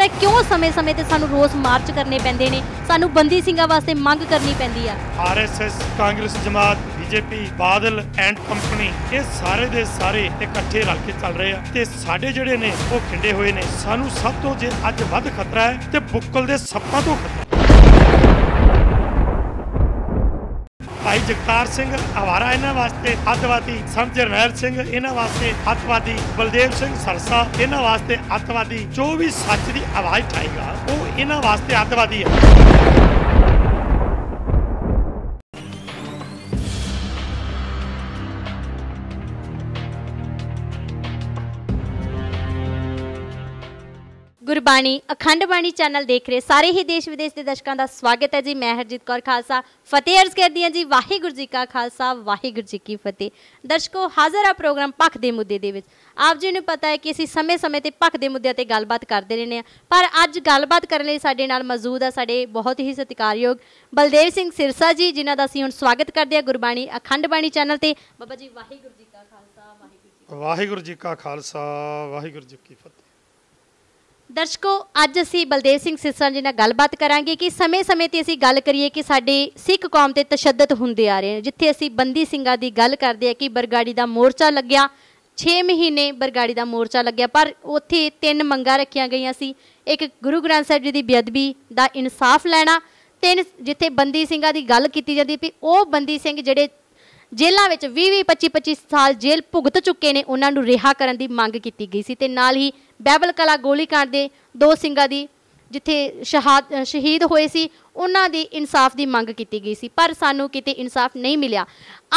ਪਰ ਕਿਉਂ ਸਮੇਂ-ਸਮੇਂ ਤੇ ਸਾਨੂੰ ਰੋਸ ਮਾਰਚ ਕਰਨੇ ਪੈਂਦੇ ਨੇ ਸਾਨੂੰ ਬੰਦੀ ਸਿੰਘਾਂ ਵਾਸਤੇ ਮੰਗ ਕਰਨੀ ਪੈਂਦੀ ਆ ਆਰਐਸਐਸ ਕਾਂਗਰਸ ਜਮਾਤ ਬੀਜੇਪੀ ਬਾਦਲ ਐਂਡ ਕੰਪਨੀ ਇਹ ਸਾਰੇ ਦੇ ਸਾਰੇ ਇਕੱਠੇ ਰਲ ਕੇ ਚੱਲ ਰਹੇ ਆ ਤੇ ਸਾਡੇ ਜਿਹੜੇ ਨੇ ਉਹ ਖਿੰਡੇ ਹੋਏ ਨੇ ਸਾਨੂੰ ਸਭ ਤੋਂ ਜੇ ਅੱਜ ਵੱਧ ਖਤਰਾ ਹੈ ਤੇ ਬੁੱਕਲ ਦੇ ਸੱਪਾਂ ਤੋਂ ਖਤਰਾ ਭਾਈ ਜਗਤਾਰ ਸਿੰਘ ਹਵਾਰਾ ਇਹਨਾਂ ਵਾਸਤੇ ਅੱਤਵਾਦੀ ਸੰਤ ਜਰਨੈਲ ਸਿੰਘ ਇਹਨਾਂ ਵਾਸਤੇ ਅੱਤਵਾਦੀ ਬਲਦੇਵ ਸਿੰਘ ਸਰਸਾ ਇਹਨਾਂ ਵਾਸਤੇ ਅੱਤਵਾਦੀ ਜੋ ਵੀ ਸੱਚ ਦੀ ਆਵਾਜ਼ ਠਾਏਗਾ ਉਹ ਇਹਨਾਂ ਵਾਸਤੇ ਅੱਤਵਾਦੀ ਹੈ ਗੁਰਬਾਣੀ ਅਖੰਡ ਬਾਣੀ ਚੈਨਲ ਦੇਖ ਰਹੇ ਸਾਰੇ ਹੀ ਦੇਸ਼ ਵਿਦੇਸ਼ ਦੇ ਦਰਸ਼ਕਾਂ ਦਾ ਸਵਾਗਤ ਹੈ ਜੀ ਮੈਂ ਹਰਜੀਤ ਕੌਰ ਖਾਲਸਾ ਫਤਿਹ ਅਰਜ਼ ਕਰਦੀ ਹਾਂ ਜੀ ਵਾਹਿਗੁਰੂ ਜੀ ਕਾ ਖਾਲਸਾ ਵਾਹਿਗੁਰੂ ਜੀ ਕੀ ਫਤਿਹ ਦਰਸ਼ਕੋ ਹਾਜ਼ਰ ਆ ਪ੍ਰੋਗਰਾਮ ਪੱਖ ਦੇ ਮੁੱਦੇ ਦੇ ਵਿੱਚ ਆਪ ਜੀ ਨੂੰ ਪਤਾ ਹੈ ਕਿ ਅਸੀਂ ਸਮੇਂ-ਸਮੇਂ ਤੇ ਪੱਖ ਦੇ ਮੁੱਦਿਆਂ ਤੇ ਗੱਲਬਾਤ ਕਰਦੇ ਰਹਿੰਦੇ ਹਾਂ ਪਰ ਅੱਜ ਗੱਲਬਾਤ ਕਰਨ ਲਈ ਸਾਡੇ ਨਾਲ ਮੌਜੂਦ ਆ ਸਾਡੇ ਬਹੁਤ ਹੀ ਸਤਿਕਾਰਯੋਗ ਬਲਦੇਵ ਸਿੰਘ ਸਿਰਸਾ ਜੀ ਜਿਨ੍ਹਾਂ ਦਾ ਅਸੀਂ ਹੁਣ ਸਵਾਗਤ ਕਰਦੇ ਹਾਂ ਗੁਰਬਾਣੀ ਅਖੰਡ ਬਾਣੀ ਚੈਨਲ ਤੇ ਬਾਬਾ ਜੀ ਵਾਹਿਗੁਰੂ ਜੀ ਕਾ ਖਾਲਸਾ ਵਾਹਿਗੁਰਜੀ ਵਾਹਿਗੁਰੂ ਜੀ ਕਾ ਖਾਲਸਾ ਵਾਹਿਗੁਰੂ ਜੀ ਕੀ ਫਤਿਹ ਦਰਸ਼ਕੋ ਅੱਜ ਅਸੀਂ ਬਲਦੇਵ ਸਿੰਘ ਸਿਸਰਾਂ ਜੀ ਨਾਲ ਗੱਲਬਾਤ ਕਰਾਂਗੇ ਕਿ ਸਮੇਂ-ਸਮੇਂ ਤੇ ਅਸੀਂ ਗੱਲ ਕਰੀਏ ਕਿ ਸਾਡੇ ਸਿੱਖ ਕੌਮ ਤੇ ਤਸ਼ੱਦਦ ਹੁੰਦੇ ਆ ਰਹੇ ਨੇ ਜਿੱਥੇ ਅਸੀਂ ਬੰਦੀ ਸਿੰਘਾਂ ਦੀ ਗੱਲ ਕਰਦੇ ਆ ਕਿ ਬਰਗਾੜੀ ਦਾ ਮੋਰਚਾ ਲੱਗਿਆ 6 ਮਹੀਨੇ ਬਰਗਾੜੀ ਦਾ ਮੋਰਚਾ ਲੱਗਿਆ ਪਰ ਉੱਥੇ ਤਿੰਨ ਮੰਗਾਂ ਰੱਖੀਆਂ ਗਈਆਂ ਸੀ ਇੱਕ ਗੁਰੂ ਗ੍ਰੰਥ ਸਾਹਿਬ ਜੀ ਦੀ ਬੇਅਦਬੀ ਦਾ ਇਨਸਾਫ ਲੈਣਾ ਤਿੰਨ ਜਿੱਥੇ ਬੰਦੀ ਸਿੰਘਾਂ ਦੀ ਗੱਲ ਕੀਤੀ ਜਾਂਦੀ ਵੀ ਉਹ ਬੰਦੀ ਸਿੰਘ ਜਿਹੜੇ ਜੇਲ੍ਹਾਂ ਵਿੱਚ 20 20 25 25 ਸਾਲ ਜੇਲ੍ਹ ਭੁਗਤ ਚੁੱਕੇ ਨੇ ਉਹਨਾਂ ਨੂੰ ਰਿਹਾ ਕਰਨ ਦੀ ਮੰਗ ਕੀਤੀ ਗਈ ਸੀ ਤੇ ਨਾਲ ਹੀ ਬੈਬਲ ਕਲਾ ਗੋਲੀਕਾਂਡ ਦੇ ਦੋ ਸਿੰਘਾਂ ਦੀ ਜਿੱਥੇ ਸ਼ਹੀਦ ਹੋਏ ਸੀ ਉਹਨਾਂ ਦੀ ਇਨਸਾਫ ਦੀ ਮੰਗ ਕੀਤੀ ਗਈ ਸੀ ਪਰ ਸਾਨੂੰ ਕਿਤੇ ਇਨਸਾਫ ਨਹੀਂ ਮਿਲਿਆ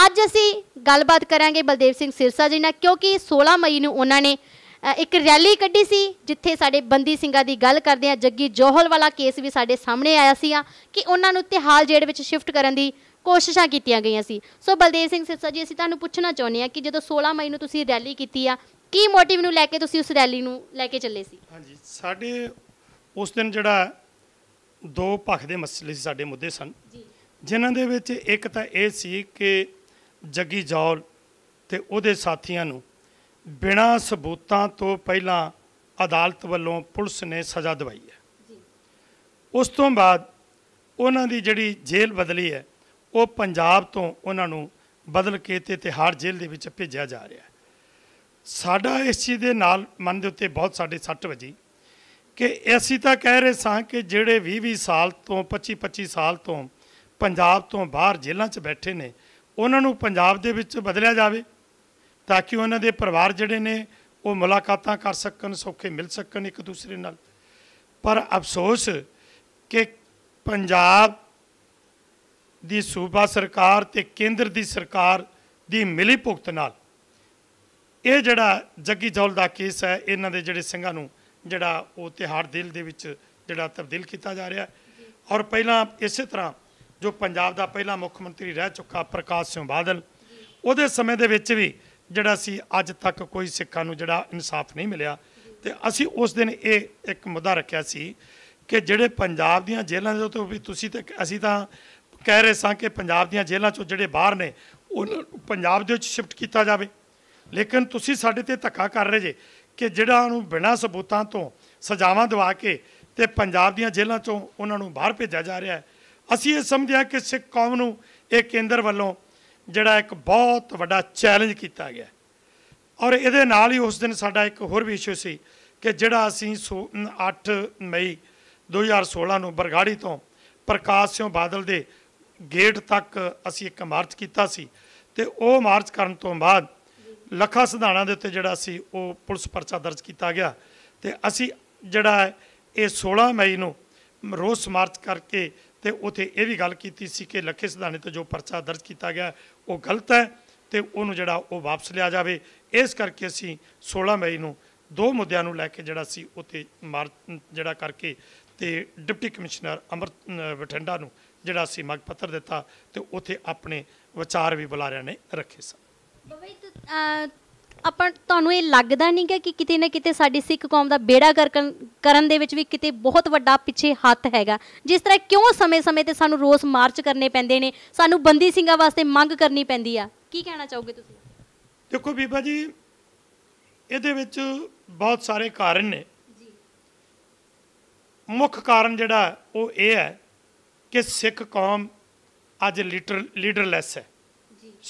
ਅੱਜ ਅਸੀਂ ਗੱਲਬਾਤ ਕਰਾਂਗੇ ਬਲਦੇਵ ਸਿੰਘ ਸਿਰਸਾ ਜੀ ਨਾਲ ਕਿਉਂਕਿ 16 ਮਈ ਨੂੰ ਉਹਨਾਂ ਨੇ ਇੱਕ ਰੈਲੀ ਕੱਢੀ ਸੀ ਜਿੱਥੇ ਸਾਡੇ ਬੰਦੀ ਸਿੰਘਾਂ ਦੀ ਗੱਲ ਕਰਦੇ ਆ ਜੱਗੀ ਜੋਹਲ ਵਾਲਾ ਕੇਸ ਵੀ ਸਾਡੇ ਸਾਹਮਣੇ ਆਇਆ ਸੀ ਕਿ ਉਹਨਾਂ ਨੂੰ ਤਿਹਾਲ ਜੇਲ੍ਹ ਵਿੱਚ ਸ਼ਿਫਟ ਕਰਨ ਦੀ ਕੋਸ਼ਿਸ਼ਾਂ ਕੀਤੀਆਂ ਗਈਆਂ ਸੀ ਸੋ ਬਲਦੇਵ ਸਿੰਘ ਸਿਰਸਾ ਜੀ ਅਸੀਂ ਤੁਹਾਨੂੰ ਪੁੱਛਣਾ ਚਾਹੁੰਦੇ ਹਾਂ ਕਿ ਜਦੋਂ 16 ਮਈ ਨੂੰ ਤੁਸੀਂ ਰੈਲੀ ਕੀਤੀ ਆ ਕੀ ਮੋਟਿਵ ਨੂੰ ਲੈ ਕੇ ਤੁਸੀਂ ਉਸ ਰੈਲੀ ਨੂੰ ਲੈ ਕੇ ਚੱਲੇ ਸੀ ਹਾਂਜੀ ਸਾਡੇ ਉਸ ਦਿਨ ਜਿਹੜਾ ਦੋ ਪੱਖ ਦੇ ਮਸਲੇ ਸੀ ਸਾਡੇ ਮੁੱਦੇ ਸਨ ਜਿਨ੍ਹਾਂ ਦੇ ਵਿੱਚ ਇੱਕ ਤਾਂ ਇਹ ਸੀ ਕਿ ਜੱਗੀ ਜੌਲ ਤੇ ਉਹਦੇ ਸਾਥੀਆਂ ਨੂੰ ਬਿਨਾਂ ਸਬੂਤਾਂ ਤੋਂ ਪਹਿਲਾਂ ਅਦਾਲਤ ਵੱਲੋਂ ਪੁਲਿਸ ਨੇ ਸਜ਼ਾ ਦਵਾਈ ਹੈ ਉਸ ਤੋਂ ਬਾਅਦ ਉਹਨਾਂ ਦੀ ਜਿਹੜੀ ਜੇਲ੍ਹ ਬਦਲੀ ਹੈ ਉਹ ਪੰਜਾਬ ਤੋਂ ਉਹਨਾਂ ਨੂੰ ਬਦਲ ਕੇ ਤੇ ਤਿਹਾੜ ਜੇਲ੍ਹ ਦੇ ਵਿੱਚ ਭੇਜਿਆ ਜਾ ਰਿਹਾ ਸਾਡਾ ਇਸ ਚੀਜ਼ ਦੇ ਨਾਲ ਮਨ ਦੇ ਉੱਤੇ ਬਹੁਤ ਸਾਡੇ 60 ਵਜੇ ਕਿ ਅਸੀਂ ਤਾਂ ਕਹਿ ਰਹੇ ਸਾਂ ਕਿ ਜਿਹੜੇ 20-20 ਸਾਲ ਤੋਂ 25-25 ਸਾਲ ਤੋਂ ਪੰਜਾਬ ਤੋਂ ਬਾਹਰ ਜੇਲ੍ਹਾਂ 'ਚ ਬੈਠੇ ਨੇ ਉਹਨਾਂ ਨੂੰ ਪੰਜਾਬ ਦੇ ਵਿੱਚ ਬਦਲਿਆ ਜਾਵੇ ਤਾਂ ਕਿ ਉਹਨਾਂ ਦੇ ਪਰਿਵਾਰ ਜਿਹੜੇ ਨੇ ਉਹ ਮੁਲਾਕਾਤਾਂ ਕਰ ਸਕਣ ਸੌਖੇ ਮਿਲ ਸਕਣ ਇੱਕ ਦੂਸਰੇ ਨਾਲ ਪਰ ਅਫਸੋਸ ਕਿ ਪੰਜਾਬ ਦੀ ਸੂਬਾ ਸਰਕਾਰ ਤੇ ਕੇਂਦਰ ਦੀ ਸਰਕਾਰ ਦੀ ਮਿਲੀ ਭੁਗਤ ਨਾਲ ਇਹ ਜਿਹੜਾ ਜੱਗੀ ਜੌਲ ਦਾ ਕੇਸ ਹੈ ਇਹਨਾਂ ਦੇ ਜਿਹੜੇ ਸਿੰਘਾਂ ਨੂੰ ਜਿਹੜਾ ਉਹ ਤਿਹਾੜ ਦਿਲ ਦੇ ਵਿੱਚ ਜਿਹੜਾ ਤਬਦੀਲ ਕੀਤਾ ਜਾ ਰਿਹਾ ਔਰ ਪਹਿਲਾਂ ਇਸੇ ਤਰ੍ਹਾਂ ਜੋ ਪੰਜਾਬ ਦਾ ਪਹਿਲਾ ਮੁੱਖ ਮੰਤਰੀ ਰਹਿ ਚੁੱਕਾ ਪ੍ਰਕਾਸ਼ ਸਿੰਘ ਬਾਦਲ ਉਹਦੇ ਸਮੇਂ ਦੇ ਵਿੱਚ ਵੀ ਜਿਹੜਾ ਸੀ ਅੱਜ ਤੱਕ ਕੋਈ ਸਿੱਖਾਂ ਨੂੰ ਜਿਹੜਾ ਇਨਸਾਫ ਨਹੀਂ ਮਿਲਿਆ ਤੇ ਅਸੀਂ ਉਸ ਦਿਨ ਇਹ ਇੱਕ ਮੁੱਦਾ ਰੱਖਿਆ ਸੀ ਕਿ ਜਿਹੜੇ ਪੰਜਾਬ ਦੀਆਂ ਜੇਲ੍ਹਾਂ ਦੇ ਉੱਤੇ ਵੀ ਤੁਸੀਂ ਤੇ ਅਸੀਂ ਤਾਂ ਕਹਿ ਰਹੇ ਸਾਂ ਕਿ ਪੰਜਾਬ ਦੀਆਂ ਜੇਲ੍ਹਾਂ ਚੋਂ ਜਿਹੜੇ ਬਾਹਰ ਨੇ ਉਹ ਪੰਜਾਬ ਦੇ ਵਿੱਚ ਸ਼ਿਫਟ ਕੀਤਾ ਜਾਵੇ ਲੇਕਿਨ ਤੁਸੀਂ ਸਾਡੇ ਤੇ ਧੱਕਾ ਕਰ ਰਹੇ ਜੇ ਕਿ ਜਿਹੜਾ ਨੂੰ ਬਿਨਾਂ ਸਬੂਤਾਂ ਤੋਂ ਸਜ਼ਾਵਾਂ ਦਿਵਾ ਕੇ ਤੇ ਪੰਜਾਬ ਦੀਆਂ ਜੇਲ੍ਹਾਂ ਚੋਂ ਉਹਨਾਂ ਨੂੰ ਬਾਹਰ ਭੇਜਿਆ ਜਾ ਰਿਹਾ ਹੈ ਅਸੀਂ ਇਹ ਸਮਝਿਆ ਕਿ ਸਿੱਖ ਕੌਮ ਨੂੰ ਇਹ ਕੇਂਦਰ ਵੱਲੋਂ ਜਿਹੜਾ ਇੱਕ ਬਹੁਤ ਵੱਡਾ ਚੈਲੰਜ ਕੀਤਾ ਗਿਆ ਔਰ ਇਹਦੇ ਨਾਲ ਹੀ ਉਸ ਦਿਨ ਸਾਡਾ ਇੱਕ ਹੋਰ ਵੀ ਇਸ਼ੂ ਸੀ ਕਿ ਜਿਹੜਾ ਅਸੀਂ 8 ਮਈ 2016 ਨੂੰ ਬਰਗਾੜੀ ਤੋਂ ਪ੍ਰਕਾਸ਼ ਸਿੰਘ ਬਾਦਲ ਦੇ ਗੇਟ ਤੱਕ ਅਸੀਂ ਇੱਕ ਮਾਰਚ ਕੀਤਾ ਸੀ ਤੇ ਉਹ ਮਾਰਚ ਕਰਨ ਤੋਂ ਬਾਅਦ ਲੱਖਾ ਸਿਧਾਣਾ ਦੇ ਉੱਤੇ ਜਿਹੜਾ ਸੀ ਉਹ ਪੁਲਿਸ ਪਰਚਾ ਦਰਜ ਕੀਤਾ ਗਿਆ ਤੇ ਅਸੀਂ ਜਿਹੜਾ ਇਹ 16 ਮਈ ਨੂੰ ਰੋਸ ਮਾਰਚ ਕਰਕੇ ਤੇ ਉਥੇ ਇਹ ਵੀ ਗੱਲ ਕੀਤੀ ਸੀ ਕਿ ਲੱਖੇ ਸਿਧਾਣੇ ਤੇ ਜੋ ਪਰਚਾ ਦਰਜ ਕੀਤਾ ਗਿਆ ਉਹ ਗਲਤ ਹੈ ਤੇ ਉਹਨੂੰ ਜਿਹੜਾ ਉਹ ਵਾਪਸ ਲਿਆ ਜਾਵੇ ਇਸ ਕਰਕੇ ਅਸੀਂ 16 ਮਈ ਨੂੰ ਦੋ ਮੁੱਦਿਆਂ ਨੂੰ ਲੈ ਕੇ ਜਿਹੜਾ ਸੀ ਉਥੇ ਮਾਰਚ ਜਿਹੜਾ ਕਰਕੇ ਤੇ ਡਿਪਟੀ ਕਮਿਸ਼ਨਰ ਅਮਰ ਬਠਿੰਡਾ ਨੂੰ ਜਿਹੜਾ ਅਸੀਂ ਮੰਗ ਪੱਤਰ ਦਿੱਤਾ ਤੇ ਉਥੇ ਆਪਣੇ ਵਿਚਾਰ ਵੀ ਬੁਲਾਰਿਆਂ ਨੇ ਰੱਖੇ ਸਨ ਬਈ ਆਪਾਂ ਤੁਹਾਨੂੰ ਇਹ ਲੱਗਦਾ ਨਹੀਂ ਕਿ ਕਿਤੇ ਨਾ ਕਿਤੇ ਸਾਡੀ ਸਿੱਖ ਕੌਮ ਦਾ ਬੇੜਾ ਕਰਨ ਦੇ ਵਿੱਚ ਵੀ ਕਿਤੇ ਬਹੁਤ ਵੱਡਾ ਪਿੱਛੇ ਹੱਥ ਹੈਗਾ ਜਿਸ ਤਰ੍ਹਾਂ ਕਿਉਂ ਸਮੇਂ-ਸਮੇਂ ਤੇ ਸਾਨੂੰ ਰੋਸ ਮਾਰਚ ਕਰਨੇ ਪੈਂਦੇ ਨੇ ਸਾਨੂੰ ਬੰਦੀ ਸਿੰਘਾਂ ਵਾਸਤੇ ਮੰਗ ਕਰਨੀ ਪੈਂਦੀ ਆ ਕੀ ਕਹਿਣਾ ਚਾਹੋਗੇ ਤੁਸੀਂ ਦੇਖੋ ਬੀਬਾ ਜੀ ਇਹਦੇ ਵਿੱਚ ਬਹੁਤ ਸਾਰੇ ਕਾਰਨ ਨੇ ਜੀ ਮੁੱਖ ਕਾਰਨ ਜਿਹੜਾ ਉਹ ਇਹ ਹੈ ਕਿ ਸਿੱਖ ਕੌਮ ਅੱਜ ਲੀਡਰ ਲੀਡਰਲੈਸ ਹੈ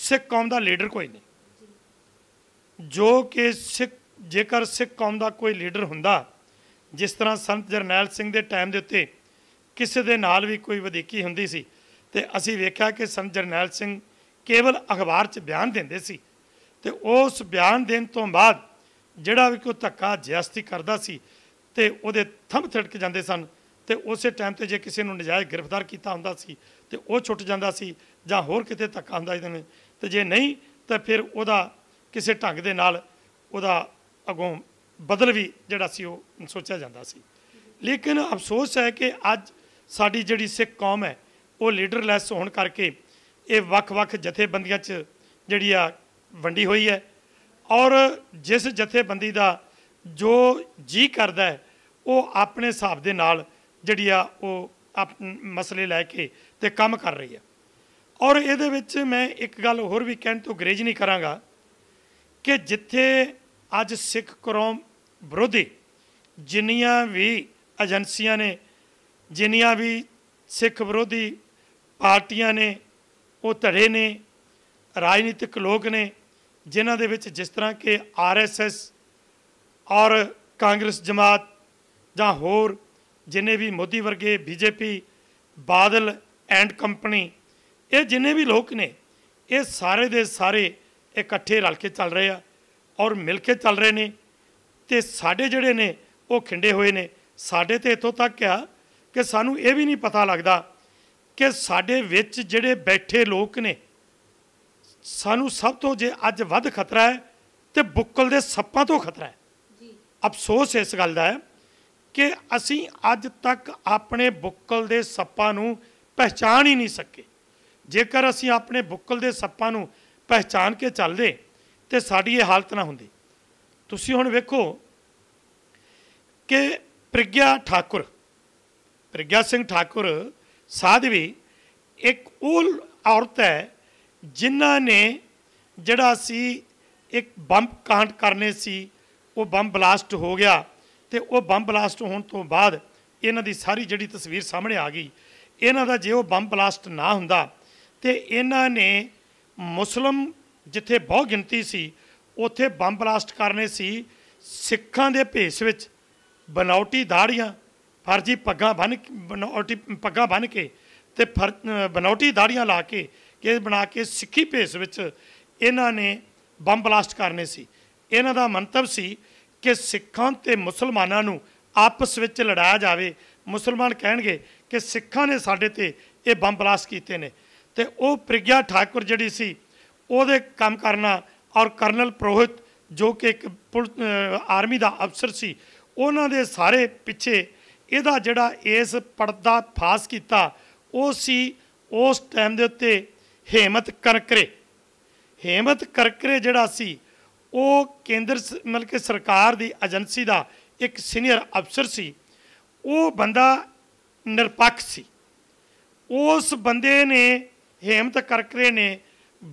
ਸਿੱਖ ਕੌਮ ਦਾ ਲੀਡਰ ਕੋਈ ਨਹੀਂ ਜੋ ਕਿ ਸਿੱਖ ਜੇਕਰ ਸਿੱਖ ਕੌਮ ਦਾ ਕੋਈ ਲੀਡਰ ਹੁੰਦਾ ਜਿਸ ਤਰ੍ਹਾਂ ਸੰਤ ਜਰਨੈਲ ਸਿੰਘ ਦੇ ਟਾਈਮ ਦੇ ਉੱਤੇ ਕਿਸੇ ਦੇ ਨਾਲ ਵੀ ਕੋਈ ਵਧੀਕੀ ਹੁੰਦੀ ਸੀ ਤੇ ਅਸੀਂ ਵੇਖਿਆ ਕਿ ਸੰਤ ਜਰਨੈਲ ਸਿੰਘ ਕੇਵਲ ਅਖਬਾਰ 'ਚ ਬਿਆਨ ਦਿੰਦੇ ਸੀ ਤੇ ਉਸ ਬਿਆਨ ਦੇਣ ਤੋਂ ਬਾਅਦ ਜਿਹੜਾ ਵੀ ਕੋਈ ਧੱਕਾ ਜਿਆਸਤੀ ਕਰਦਾ ਸੀ ਤੇ ਉਹਦੇ ਥੰਮ ਥੜਕ ਜਾਂਦੇ ਸਨ ਤੇ ਉਸੇ ਟਾਈਮ ਤੇ ਜੇ ਕਿਸੇ ਨੂੰ ਨਜਾਇਜ਼ ਗ੍ਰਿਫਤਾਰ ਕੀਤਾ ਹੁੰਦਾ ਸੀ ਤੇ ਉਹ ਛੁੱਟ ਜਾਂਦਾ ਸੀ ਜਾਂ ਹੋਰ ਕਿਤੇ ਧੱਕਾ ਹੁੰਦਾ ਇਹਦੇ ਤੇ ਜੇ ਨਹੀਂ ਤਾਂ ਫਿਰ ਉਹਦਾ ਕਿਸੇ ਢੰਗ ਦੇ ਨਾਲ ਉਹਦਾ ਅਗੋਂ ਬਦਲ ਵੀ ਜਿਹੜਾ ਸੀ ਉਹ ਸੋਚਿਆ ਜਾਂਦਾ ਸੀ ਲੇਕਿਨ ਅਫਸੋਸ ਹੈ ਕਿ ਅੱਜ ਸਾਡੀ ਜਿਹੜੀ ਸਿੱਖ ਕੌਮ ਹੈ ਉਹ ਲੀਡਰਲੈਸ ਹੋਣ ਕਰਕੇ ਇਹ ਵੱਖ-ਵੱਖ ਜਥੇਬੰਦੀਆਂ 'ਚ ਜਿਹੜੀ ਆ ਵੰਡੀ ਹੋਈ ਹੈ ਔਰ ਜਿਸ ਜਥੇਬੰਦੀ ਦਾ ਜੋ ਜੀ ਕਰਦਾ ਹੈ ਉਹ ਆਪਣੇ ਹਿਸਾਬ ਦੇ ਨਾਲ ਜਿਹੜੀ ਆ ਉਹ ਮਸਲੇ ਲੈ ਕੇ ਤੇ ਕੰਮ ਕਰ ਰਹੀ ਆ ਔਰ ਇਹਦੇ ਵਿੱਚ ਮੈਂ ਇੱਕ ਗੱਲ ਹੋਰ ਵੀ ਕਹਿਣ ਤੋਂ ਗਰੇਜ ਨਹੀਂ ਕਰਾਂਗਾ ਕਿ ਜਿੱਥੇ ਅੱਜ ਸਿੱਖ ਕੌਮ ਵਿਰੋਧੀ ਜਿੰਨੀਆਂ ਵੀ ਏਜੰਸੀਆਂ ਨੇ ਜਿੰਨੀਆਂ ਵੀ ਸਿੱਖ ਵਿਰੋਧੀ ਪਾਰਟੀਆਂ ਨੇ ਉਹ ਧੜੇ ਨੇ ਰਾਜਨੀਤਿਕ ਲੋਕ ਨੇ ਜਿਨ੍ਹਾਂ ਦੇ ਵਿੱਚ ਜਿਸ ਤਰ੍ਹਾਂ ਕਿ ਆਰਐਸਐਸ ਔਰ ਕਾਂਗਰਸ ਜਮਾਤ ਜਾਂ ਹੋਰ ਜਿੰਨੇ ਵੀ ਮੋਦੀ ਵਰਗੇ ਬੀਜੇਪੀ ਬਾਦਲ ਐਂਡ ਕੰਪਨੀ ਇਹ ਜਿੰਨੇ ਵੀ ਲੋਕ ਨੇ ਇਹ ਸਾਰੇ ਦੇ ਸਾਰੇ ਇਕੱਠੇ ਰਲ ਕੇ ਚੱਲ ਰਹੇ ਆ ਔਰ ਮਿਲ ਕੇ ਚੱਲ ਰਹੇ ਨੇ ਤੇ ਸਾਡੇ ਜਿਹੜੇ ਨੇ ਉਹ ਖਿੰਡੇ ਹੋਏ ਨੇ ਸਾਡੇ ਤੇ ਇਤੋਂ ਤੱਕ ਆ ਕਿ ਸਾਨੂੰ ਇਹ ਵੀ ਨਹੀਂ ਪਤਾ ਲੱਗਦਾ ਕਿ ਸਾਡੇ ਵਿੱਚ ਜਿਹੜੇ ਬੈਠੇ ਲੋਕ ਨੇ ਸਾਨੂੰ ਸਭ ਤੋਂ ਜੇ ਅੱਜ ਵੱਧ ਖਤਰਾ ਹੈ ਤੇ ਬੁੱਕਲ ਦੇ ਸੱਪਾਂ ਤੋਂ ਖਤਰਾ ਹੈ ਜੀ ਅਫਸੋਸ ਇਸ ਗੱਲ ਦਾ ਹੈ ਕਿ ਅਸੀਂ ਅੱਜ ਤੱਕ ਆਪਣੇ ਬੁੱਕਲ ਦੇ ਸੱਪਾਂ ਨੂੰ ਪਹਿਚਾਨ ਹੀ ਨਹੀਂ ਸਕੇ ਜੇਕਰ ਅਸੀਂ ਆਪਣੇ ਬੁੱਕਲ ਦੇ ਸੱਪਾਂ ਨੂੰ ਪਹਿਚਾਨ ਕੇ ਚੱਲਦੇ ਤੇ ਸਾਡੀ ਇਹ ਹਾਲਤ ਨਾ ਹੁੰਦੀ ਤੁਸੀਂ ਹੁਣ ਵੇਖੋ ਕਿ ਪ੍ਰਗਿਆ ਠਾਕੁਰ ਪ੍ਰਗਿਆ ਸਿੰਘ ਠਾਕੁਰ ਸਾਧਵੀ ਇੱਕ ਉਹ ਔਰਤ ਹੈ ਜਿਨ੍ਹਾਂ ਨੇ ਜਿਹੜਾ ਸੀ ਇੱਕ ਬੰਬ ਕਾਂਡ ਕਰਨੇ ਸੀ ਉਹ ਬੰਬ ਬਲਾਸਟ ਹੋ ਗਿਆ ਤੇ ਉਹ ਬੰਬ ਬਲਾਸਟ ਹੋਣ ਤੋਂ ਬਾਅਦ ਇਹਨਾਂ ਦੀ ਸਾਰੀ ਜਿਹੜੀ ਤਸਵੀਰ ਸਾਹਮਣੇ ਆ ਗਈ ਇਹਨਾਂ ਦਾ ਜੇ ਉਹ ਬੰਬ ਬਲਾਸਟ ਨਾ ਹੁੰਦਾ ਤੇ ਇਹਨਾਂ ਨੇ ਮੁਸਲਮ ਜਿੱਥੇ ਬਹੁ ਗਿਣਤੀ ਸੀ ਉੱਥੇ ਬੰਬ ਬਲਾਸਟ ਕਰਨੇ ਸੀ ਸਿੱਖਾਂ ਦੇ ਭੇਸ ਵਿੱਚ ਬਨੌਟੀ ਦਾੜੀਆਂ ਫਰਜੀ ਪੱਗਾਂ ਬਨ ਬਨੌਟੀ ਪੱਗਾਂ ਬਨ ਕੇ ਤੇ ਬਨੌਟੀ ਦਾੜੀਆਂ ਲਾ ਕੇ ਕੇ ਬਣਾ ਕੇ ਸਿੱਖੀ ਭੇਸ ਵਿੱਚ ਇਹਨਾਂ ਨੇ ਬੰਬ ਬਲਾਸਟ ਕਰਨੇ ਸੀ ਇਹਨਾਂ ਦਾ ਮੰਤਵ ਸੀ ਕਿ ਸਿੱਖਾਂ ਤੇ ਮੁਸਲਮਾਨਾਂ ਨੂੰ ਆਪਸ ਵਿੱਚ ਲੜਾਇਆ ਜਾਵੇ ਮੁਸਲਮਾਨ ਕਹਿਣਗੇ ਕਿ ਸਿੱਖਾਂ ਨੇ ਸਾਡੇ ਤੇ ਇਹ ਬੰਬ ਬਲਾਸ ਕੀਤੇ ਨੇ ਤੇ ਉਹ ਪ੍ਰਗਿਆ ਠਾਕੁਰ ਜਿਹੜੀ ਸੀ ਉਹਦੇ ਕੰਮ ਕਰਨਾ ਔਰ ਕਰਨਲ ਪ੍ਰੋਹਿਤ ਜੋ ਕਿ ਇੱਕ ਆਰਮੀ ਦਾ ਅਫਸਰ ਸੀ ਉਹਨਾਂ ਦੇ ਸਾਰੇ ਪਿੱਛੇ ਇਹਦਾ ਜਿਹੜਾ ਇਸ ਪਰਦਾ ਫਾਸ ਕੀਤਾ ਉਹ ਸੀ ਉਸ ਟਾਈਮ ਦੇ ਉੱਤੇ ਹੇਮਤ ਕਰਕਰੇ ਹੇਮਤ ਕਰਕਰੇ ਜਿਹੜਾ ਸੀ ਉਹ ਕੇਂਦਰ ਮਤਲਬ ਕਿ ਸਰਕਾਰ ਦੀ ਏਜੰਸੀ ਦਾ ਇੱਕ ਸੀਨੀਅਰ ਅਫਸਰ ਸੀ ਉਹ ਬੰਦਾ ਨਿਰਪੱਖ ਸੀ ਉਸ ਬੰਦੇ ਨੇ ਹਿੰਮਤ ਕਰਕੇ ਨੇ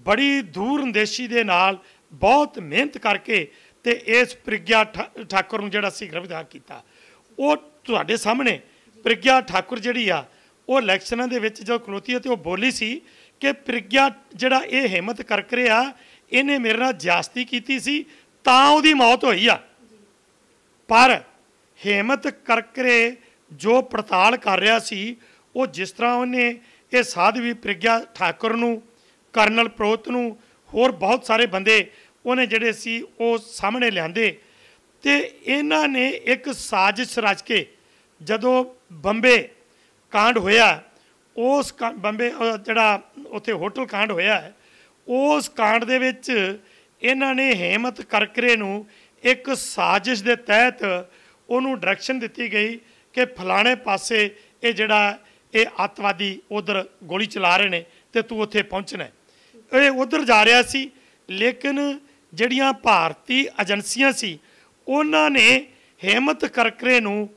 ਬੜੀ ਦੂਰ ਅੰਦੇਸ਼ੀ ਦੇ ਨਾਲ ਬਹੁਤ ਮਿਹਨਤ ਕਰਕੇ ਤੇ ਇਸ ਪ੍ਰਗਿਆ ਠਾਕੁਰ ਨੂੰ ਜਿਹੜਾ ਸੀ ਗ੍ਰਿਫਤਾਰ ਕੀਤਾ ਉਹ ਤੁਹਾਡੇ ਸਾਹਮਣੇ ਪ੍ਰਗਿਆ ਠਾਕੁਰ ਜਿਹੜੀ ਆ ਉਹ ਇਲੈਕਸ਼ਨਾਂ ਦੇ ਵਿੱਚ ਜੋ ਖਲੋਤੀ ਤੇ ਉਹ ਬੋਲੀ ਸੀ ਕਿ ਪ੍ਰਗਿਆ ਜਿਹੜਾ ਇਹ ਹਿੰਮਤ ਕਰ ਆ ਇਹਨੇ ਮੇਰੇ ਨਾਲ ਜਾਸਤੀ ਕੀਤੀ ਸੀ ਤਾਂ ਉਹਦੀ ਮੌਤ ਹੋਈ ਆ ਪਰ ਹੇਮਤ ਕਰਕਰੇ ਜੋ ਪੜਤਾਲ ਕਰ ਰਿਹਾ ਸੀ ਉਹ ਜਿਸ ਤਰ੍ਹਾਂ ਉਹਨੇ ਇਹ ਸਾਧਵੀ ਪ੍ਰਗਿਆ ਠਾਕੁਰ ਨੂੰ ਕਰਨਲ ਪ੍ਰੋਤ ਨੂੰ ਹੋਰ ਬਹੁਤ ਸਾਰੇ ਬੰਦੇ ਉਹਨੇ ਜਿਹੜੇ ਸੀ ਉਹ ਸਾਹਮਣੇ ਲਿਆਂਦੇ ਤੇ ਇਹਨਾਂ ਨੇ ਇੱਕ ਸਾਜ਼ਿਸ਼ ਰਚ ਕੇ ਜਦੋਂ ਬੰਬੇ ਕਾਂਡ ਹੋਇਆ ਉਸ ਬੰਬੇ ਜਿਹੜਾ ਉੱਥੇ ਹੋਟਲ ਕਾਂਡ ਹੋਇਆ ਉਸ ਕਾਂਡ ਦੇ ਵਿੱਚ ਇਹਨਾਂ ਨੇ ਹੇਮਤ ਕਰਕਰੇ ਨੂੰ ਇੱਕ ਸਾਜ਼ਿਸ਼ ਦੇ ਤਹਿਤ ਉਹਨੂੰ ਡਾਇਰੈਕਸ਼ਨ ਦਿੱਤੀ ਗਈ ਕਿ ਫਲਾਣੇ ਪਾਸੇ ਇਹ ਜਿਹੜਾ ਇਹ ਅਤਵਾਦੀ ਉਧਰ ਗੋਲੀ ਚਲਾ ਰਹੇ ਨੇ ਤੇ ਤੂੰ ਉੱਥੇ ਪਹੁੰਚਣਾ ਇਹ ਉਧਰ ਜਾ ਰਿਹਾ ਸੀ ਲੇਕਿਨ ਜਿਹੜੀਆਂ ਭਾਰਤੀ ਏਜੰਸੀਆਂ ਸੀ ਉਹਨਾਂ ਨੇ ਹੇਮਤ ਕਰਕਰੇ ਨੂੰ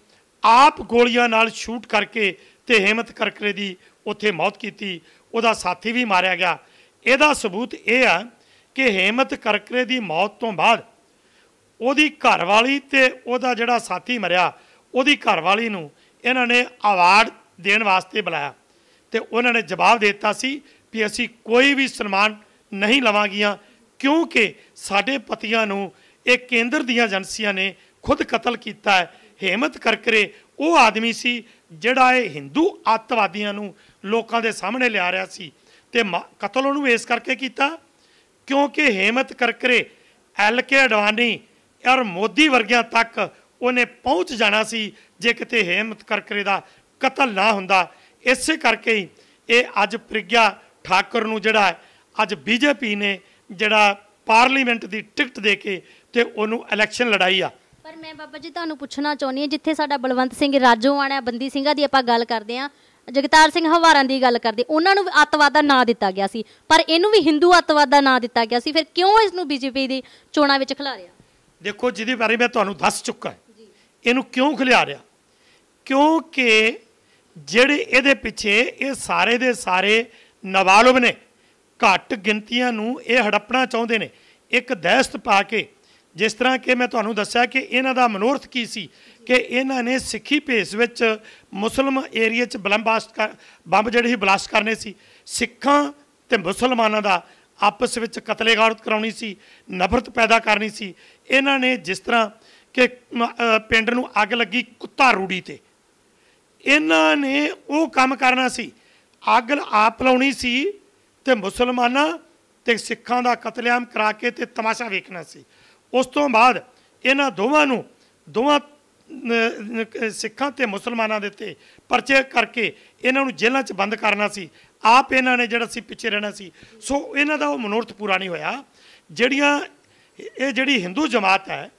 ਆਪ ਗੋਲੀਆਂ ਨਾਲ ਸ਼ੂਟ ਕਰਕੇ ਤੇ ਹੇਮਤ ਕਰਕਰੇ ਦੀ ਉੱਥੇ ਮੌਤ ਕੀਤੀ ਉਹਦਾ ਸਾਥੀ ਵੀ ਮਾਰਿਆ ਗਿਆ ਇਹਦਾ ਸਬੂਤ ਇਹ ਆ ਕਿ ਹੇਮਤ ਕਰਕਰੇ ਦੀ ਮੌਤ ਤੋਂ ਬਾਅਦ ਉਹਦੀ ਘਰਵਾਲੀ ਤੇ ਉਹਦਾ ਜਿਹੜਾ ਸਾਥੀ ਮਰਿਆ ਉਹਦੀ ਘਰਵਾਲੀ ਨੂੰ ਇਹਨਾਂ ਨੇ ਅਵਾਰਡ ਦੇਣ ਵਾਸਤੇ ਬੁਲਾਇਆ ਤੇ ਉਹਨਾਂ ਨੇ ਜਵਾਬ ਦਿੱਤਾ ਸੀ ਕਿ ਅਸੀਂ ਕੋਈ ਵੀ ਸਨਮਾਨ ਨਹੀਂ ਲਵਾਂਗੀਆਂ ਕਿਉਂਕਿ ਸਾਡੇ ਪਤੀਆਂ ਨੂੰ ਇਹ ਕੇਂਦਰ ਦੀਆਂ ਏਜੰਸੀਆਂ ਨੇ ਖੁਦ ਕਤਲ ਕੀਤਾ ਹੈ ਹੇਮਤ ਕਰਕਰੇ ਉਹ ਆਦਮੀ ਸੀ ਜਿਹੜਾ ਇਹ ਹਿੰਦੂ ਅੱਤਵਾਦੀਆਂ ਨੂੰ ਲੋਕਾਂ ਦੇ ਸਾਹਮਣੇ ਲਿਆ ਰਿਹਾ ਸੀ ਤੇ ਕਤਲ ਉਹਨੂੰ ਇਸ ਕਰਕੇ ਕੀਤਾ ਕਿਉਂਕਿ ਹੇਮਤ ਕਰਕਰੇ ਐਲ ਕੇ ਅਡਵਾਨੀ ਔਰ ਮੋਦੀ ਵਰਗਿਆਂ ਤੱਕ ਉਹਨੇ ਪਹੁੰਚ ਜਾਣਾ ਸੀ ਜੇ ਕਿਤੇ ਹੇਮਤ ਕਰਕਰੇ ਦਾ ਕਤਲ ਨਾ ਹੁੰਦਾ ਇਸੇ ਕਰਕੇ ਹੀ ਇਹ ਅੱਜ ਪ੍ਰਗਿਆ ਠਾਕੁਰ ਨੂੰ ਜਿਹੜਾ ਅੱਜ ਬੀਜੇਪੀ ਨੇ ਜਿਹੜਾ ਪਾਰਲੀਮੈਂਟ ਦੀ ਟਿਕਟ ਦੇ ਕੇ ਤੇ ਉਹਨੂੰ ਇਲੈਕਸ਼ਨ ਲੜਾਈ ਆ ਪਰ ਮੈਂ ਬਾਬਾ ਜੀ ਤੁਹਾਨੂੰ ਪੁੱਛਣਾ ਚਾਹੁੰਦੀ ਹਾਂ ਜਿੱਥੇ ਸਾਡਾ ਬਲਵੰਤ ਸਿੰਘ ਰਾਜੋਵਾਣਾ ਬੰਦੀ ਸਿੰਘਾਂ ਦੀ ਆਪਾਂ ਗੱਲ ਕਰਦੇ ਆਂ ਜਗਤਾਰ ਸਿੰਘ ਹਵਾਰਾਂ ਦੀ ਗੱਲ ਕਰਦੇ ਉਹਨਾਂ ਨੂੰ ਅੱਤਵਾਦ ਦਾ ਨਾਂ ਦਿੱਤਾ ਗਿਆ ਸੀ ਪਰ ਇਹਨੂੰ ਵੀ ਹਿੰਦੂ ਅੱਤਵਾਦ ਦਾ ਨਾਂ ਦਿੱਤਾ ਗਿਆ ਸੀ ਫਿਰ ਕਿਉਂ ਇਸ ਨੂੰ ਬੀਜੇਪੀ ਦੀ ਚੋਣਾਂ ਵਿੱਚ ਖਿਲਾਰਿਆ ਦੇਖੋ ਜਿਹਦੀ ਬਾਰੇ ਮੈਂ ਤੁਹਾਨੂੰ ਦੱਸ ਚੁੱਕਾ ਇਹਨੂੰ ਕਿਉਂ ਖਿਲਾਰਿਆ ਕਿਉਂਕਿ ਜਿਹੜੇ ਇਹਦੇ ਪਿੱਛੇ ਇਹ ਸਾਰੇ ਦੇ ਸਾਰੇ ਨਵਾਲਬ ਨੇ ਘੱਟ ਗਿਣਤੀਆਂ ਨੂੰ ਇਹ ਹੜੱਪਣਾ ਚਾਹੁੰਦੇ ਨੇ ਇੱਕ ਦਹਿਸ਼ਤ ਪਾ ਕੇ ਜਿਸ ਤਰ੍ਹਾਂ ਕਿ ਮੈਂ ਤੁਹਾਨੂੰ ਦੱਸਿਆ ਕਿ ਇਹਨਾਂ ਦਾ ਮਨੋਰਥ ਕੀ ਸੀ ਕਿ ਇਹਨਾਂ ਨੇ ਸਿੱਖੀ ਭੇਸ ਵਿੱਚ ਮੁਸਲਮ ਏਰੀਆ 'ਚ ਬਲੰਬਾਸਟ ਬੰਬ ਜਿਹੜੇ ਹੀ ਬਲਾਸਟ ਕਰਨੇ ਸੀ ਸਿੱਖਾਂ ਤੇ ਮੁਸਲਮਾਨਾਂ ਦਾ ਆਪਸ ਵਿੱਚ ਕਤਲੇਗਾਰਤ ਕਰਾਉਣੀ ਸੀ ਨਫ਼ਰਤ ਪੈਦਾ ਕਰਨੀ ਸੀ ਇਹਨਾਂ ਨੇ ਜਿਸ ਤਰ੍ਹਾਂ ਕਿ ਪਿੰਡ ਨੂੰ ਅੱਗ ਲੱਗੀ ਕੁੱਤਾ ਰੂੜੀ ਤੇ ਇਹਨਾਂ ਨੇ ਉਹ ਕੰਮ ਕਰਨਾ ਸੀ ਅੱਗ ਆਪ ਲਾਉਣੀ ਸੀ ਤੇ ਮੁਸਲਮਾਨਾਂ ਤੇ ਸਿੱਖਾਂ ਦਾ ਕਤਲੇਆਮ ਕਰਾ ਕੇ ਤੇ ਤਮਾਸ਼ਾ ਵੇਖਣਾ ਸੀ ਉਸ ਤੋਂ ਬਾਅਦ ਇਹਨਾਂ ਦੋਵਾਂ ਨੂੰ ਦੋਵਾਂ ਸਿੱਖਾਂ ਤੇ ਮੁਸਲਮਾਨਾਂ ਦੇ ਉੱਤੇ ਪਰਚੇ ਕਰਕੇ ਇਹਨਾਂ ਨੂੰ ਜੇਲ੍ਹਾਂ 'ਚ ਬੰਦ ਕਰਨਾ ਸੀ ਆਪ ਇਹਨਾਂ ਨੇ ਜਿਹੜਾ ਸੀ ਪਿੱਛੇ ਰਹਿਣਾ ਸੀ ਸੋ ਇਹਨਾਂ ਦਾ ਉਹ ਮਨੋਰਥ ਪੂਰਾ ਨਹੀਂ ਹੋਇਆ ਜਿਹੜੀਆਂ ਇਹ ਜਿਹੜੀ ਹਿੰਦੂ ਜਮਾਤ ਹੈ